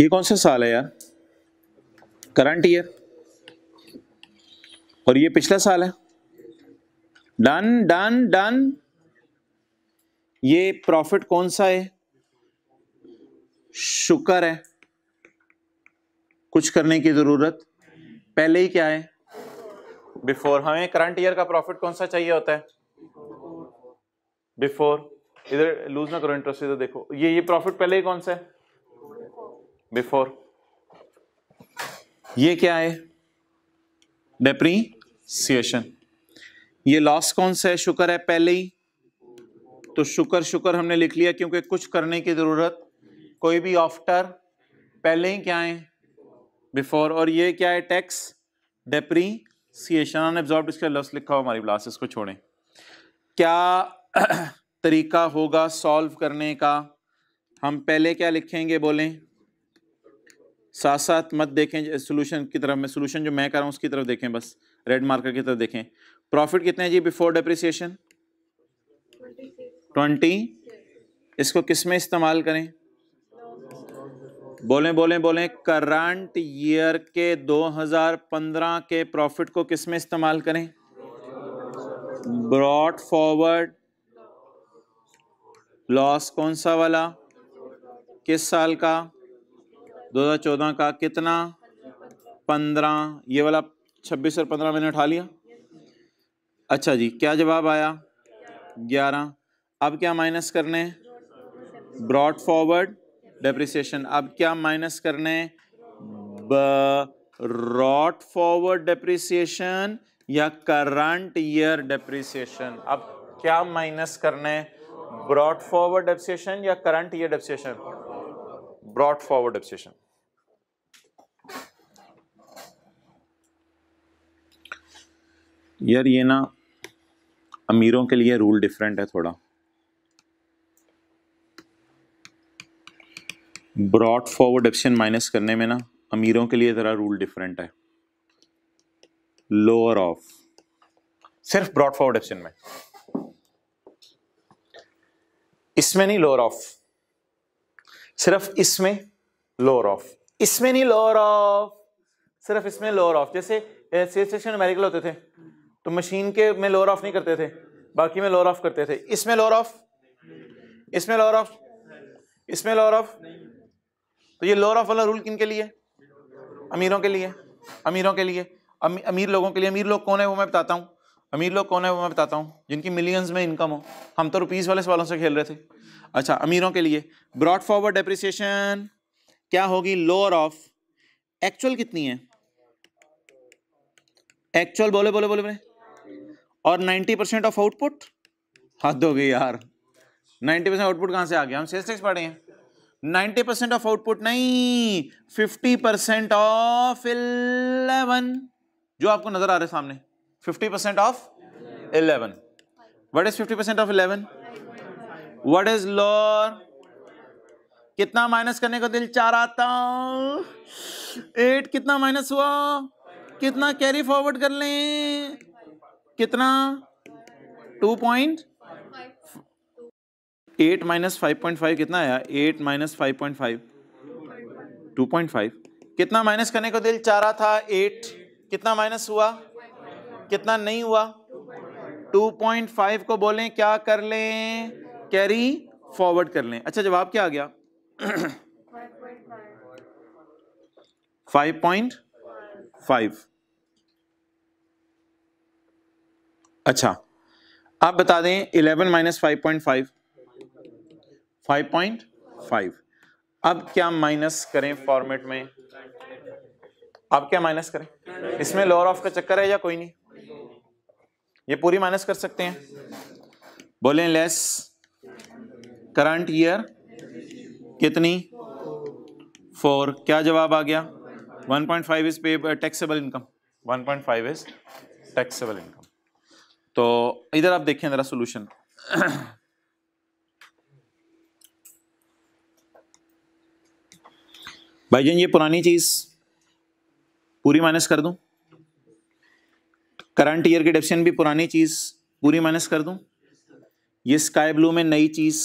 ये कौन सा साल है यार करंट ईयर और ये पिछला साल है डन डन डन ये प्रॉफिट कौन सा है शुक्र है कुछ करने की जरूरत पहले ही क्या है बिफोर हमें करंट ईयर का प्रॉफिट कौन सा चाहिए होता है बिफोर इधर लूज ना करो इंटरेस्ट इधर देखो ये ये प्रॉफिट पहले ही कौन सा है बिफोर ये क्या है डेप्रीसिएशन ये लॉस कौन सा है शुक्र है पहले ही तो शुक्र शुक्र हमने लिख लिया क्योंकि कुछ करने की जरूरत कोई भी आफ्टर पहले ही क्या है बिफोर और ये क्या है टैक्स डेप्रीसिएशन एब्जॉर्ब इसका लफ्स लिखा हो हमारी क्लासेस को छोड़ें क्या तरीका होगा सॉल्व करने का हम पहले क्या लिखेंगे बोलें साथ साथ मत देखें सोल्यूशन की तरफ मैं सोल्यूशन जो मैं कर रहा हूँ उसकी तरफ देखें बस रेड मार्कर की तरफ देखें प्रॉफिट कितने जी बिफोर डेप्रिसिएशन ट्वेंटी इसको किस में इस्तेमाल करें बोलें बोलें बोलें करंट ईयर के 2015 के प्रॉफिट को किस में इस्तेमाल करें ब्रॉड फॉरवर्ड लॉस कौन सा वाला किस साल का 2014 का कितना 15 ये वाला 26 और 15 मैंने उठा लिया अच्छा जी क्या जवाब आया 11 अब क्या माइनस करने ब्रॉड फॉरवर्ड डेप्रिसिएशन अब क्या माइनस करने रॉट फॉरवर्ड डेप्रिसिएशन या करंट ईयर डेप्रिसिएशन अब क्या माइनस करने ब्रॉड फॉरवर्ड डेप्रिसिएशन या current year depreciation brought forward depreciation यार ये ना अमीरों के लिए रूल डिफरेंट है थोड़ा ब्रॉड फॉरवर्ड एप्शन माइनस करने में ना अमीरों के लिए ज़रा रूल डिफरेंट है लोअर ऑफ सिर्फ ब्रॉड फॉरवर्ड एप्शन में इसमें नहीं लोअर ऑफ सिर्फ इसमें लोअर ऑफ इसमें नहीं लोअर ऑफ सिर्फ इसमें लोअर ऑफ जैसे सेल्स स्टेशन होते थे तो मशीन के में लोअर ऑफ नहीं करते थे बाकी में लोअर ऑफ करते थे इसमें लोअर ऑफ इसमें लोअर ऑफ इसमें लोअर ऑफ तो ये लोअर ऑफ वाला रूल किन के लिए अमीरों के लिए अमीरों के लिए अमी, अमीर लोगों के लिए अमीर लोग कौन है वो मैं बताता हूँ अमीर लोग कौन है वो मैं बताता हूँ जिनकी मिलियंस में इनकम हो हम तो रुपीज़ वाले सवालों से खेल रहे थे अच्छा अमीरों के लिए ब्रॉड फॉरवर्ड डेप्रिसिएशन क्या होगी लोअर ऑफ एक्चुअल कितनी है एक्चुअल बोले बोले बोले बोले और 90 परसेंट ऑफ आउटपुट हद हो गई यार 90 परसेंट आउटपुट कहाँ से आ गया हम सेल्स टैक्स पढ़े हैं 90 परसेंट ऑफ आउटपुट नहीं 50 परसेंट ऑफ 11 जो आपको नजर आ रहा है सामने 50 percent of 11 what is 50 percent of 11 what is lower कितना माइनस करने का दिल चाह रहा था एट कितना माइनस हुआ कितना कैरी फॉरवर्ड कर लें कितना two point eight minus five point five कितना आया eight minus five point five two point five कितना माइनस करने को दिल चाह रहा था एट कितना माइनस हुआ कितना नहीं हुआ टू पॉइंट फाइव को बोले क्या कर लें कैरी फॉरवर्ड कर लें अच्छा जवाब क्या आ गया फाइव पॉइंट फाइव अच्छा आप बता दें eleven minus five point five 5.5 अब क्या माइनस करें फॉर्मेट में अब क्या माइनस करें इसमें लोअर ऑफ का चक्कर है या कोई नहीं ये पूरी माइनस कर सकते हैं बोले लेस करंट ईयर कितनी फोर क्या जवाब आ गया 1.5 इज पे taxable income 1.5 is taxable income तो इधर आप देखें ज़रा सोल्यूशन जान ये पुरानी चीज पूरी माइनस कर दूं करंट ईयर की डेफिशन भी पुरानी चीज पूरी माइनस कर दूं ये स्काई ब्लू में नई चीज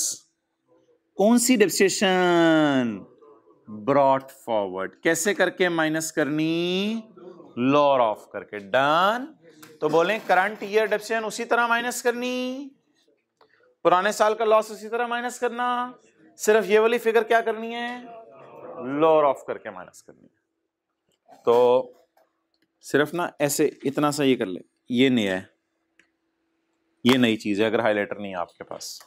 कौन सी डेफिशन ब्रॉट फॉरवर्ड कैसे करके माइनस करनी लॉर ऑफ करके डन तो बोले करंट ईयर डेफिशन उसी तरह माइनस करनी पुराने साल का लॉस उसी तरह माइनस करना सिर्फ ये वाली फिगर क्या करनी है लोअर ऑफ करके माइनस करनी है तो सिर्फ ना ऐसे इतना सा ये कर ले ये नहीं है ये नई चीज है अगर हाईलाइटर नहीं है आपके पास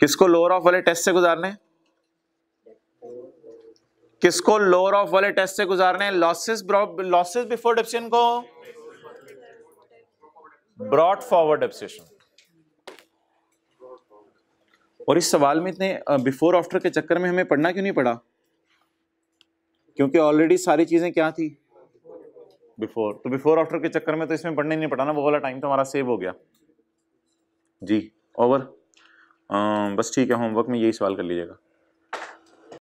किसको लोअर ऑफ वाले टेस्ट से गुजारने किसको लोअर ऑफ वाले टेस्ट से गुजारने लॉसेस लॉसेस बिफोर डिप्सन को ब्रॉड फॉरवर्ड डिप्सन और इस सवाल में इतने बिफोर आफ्टर के चक्कर में हमें पढ़ना क्यों नहीं पड़ा क्योंकि ऑलरेडी सारी चीज़ें क्या थी बिफोर तो बिफोर आफ्टर के चक्कर में तो इसमें पढ़ने नहीं पड़ा ना वो वाला टाइम तो हमारा सेव हो गया जी ओवर बस ठीक है होमवर्क में यही सवाल कर लीजिएगा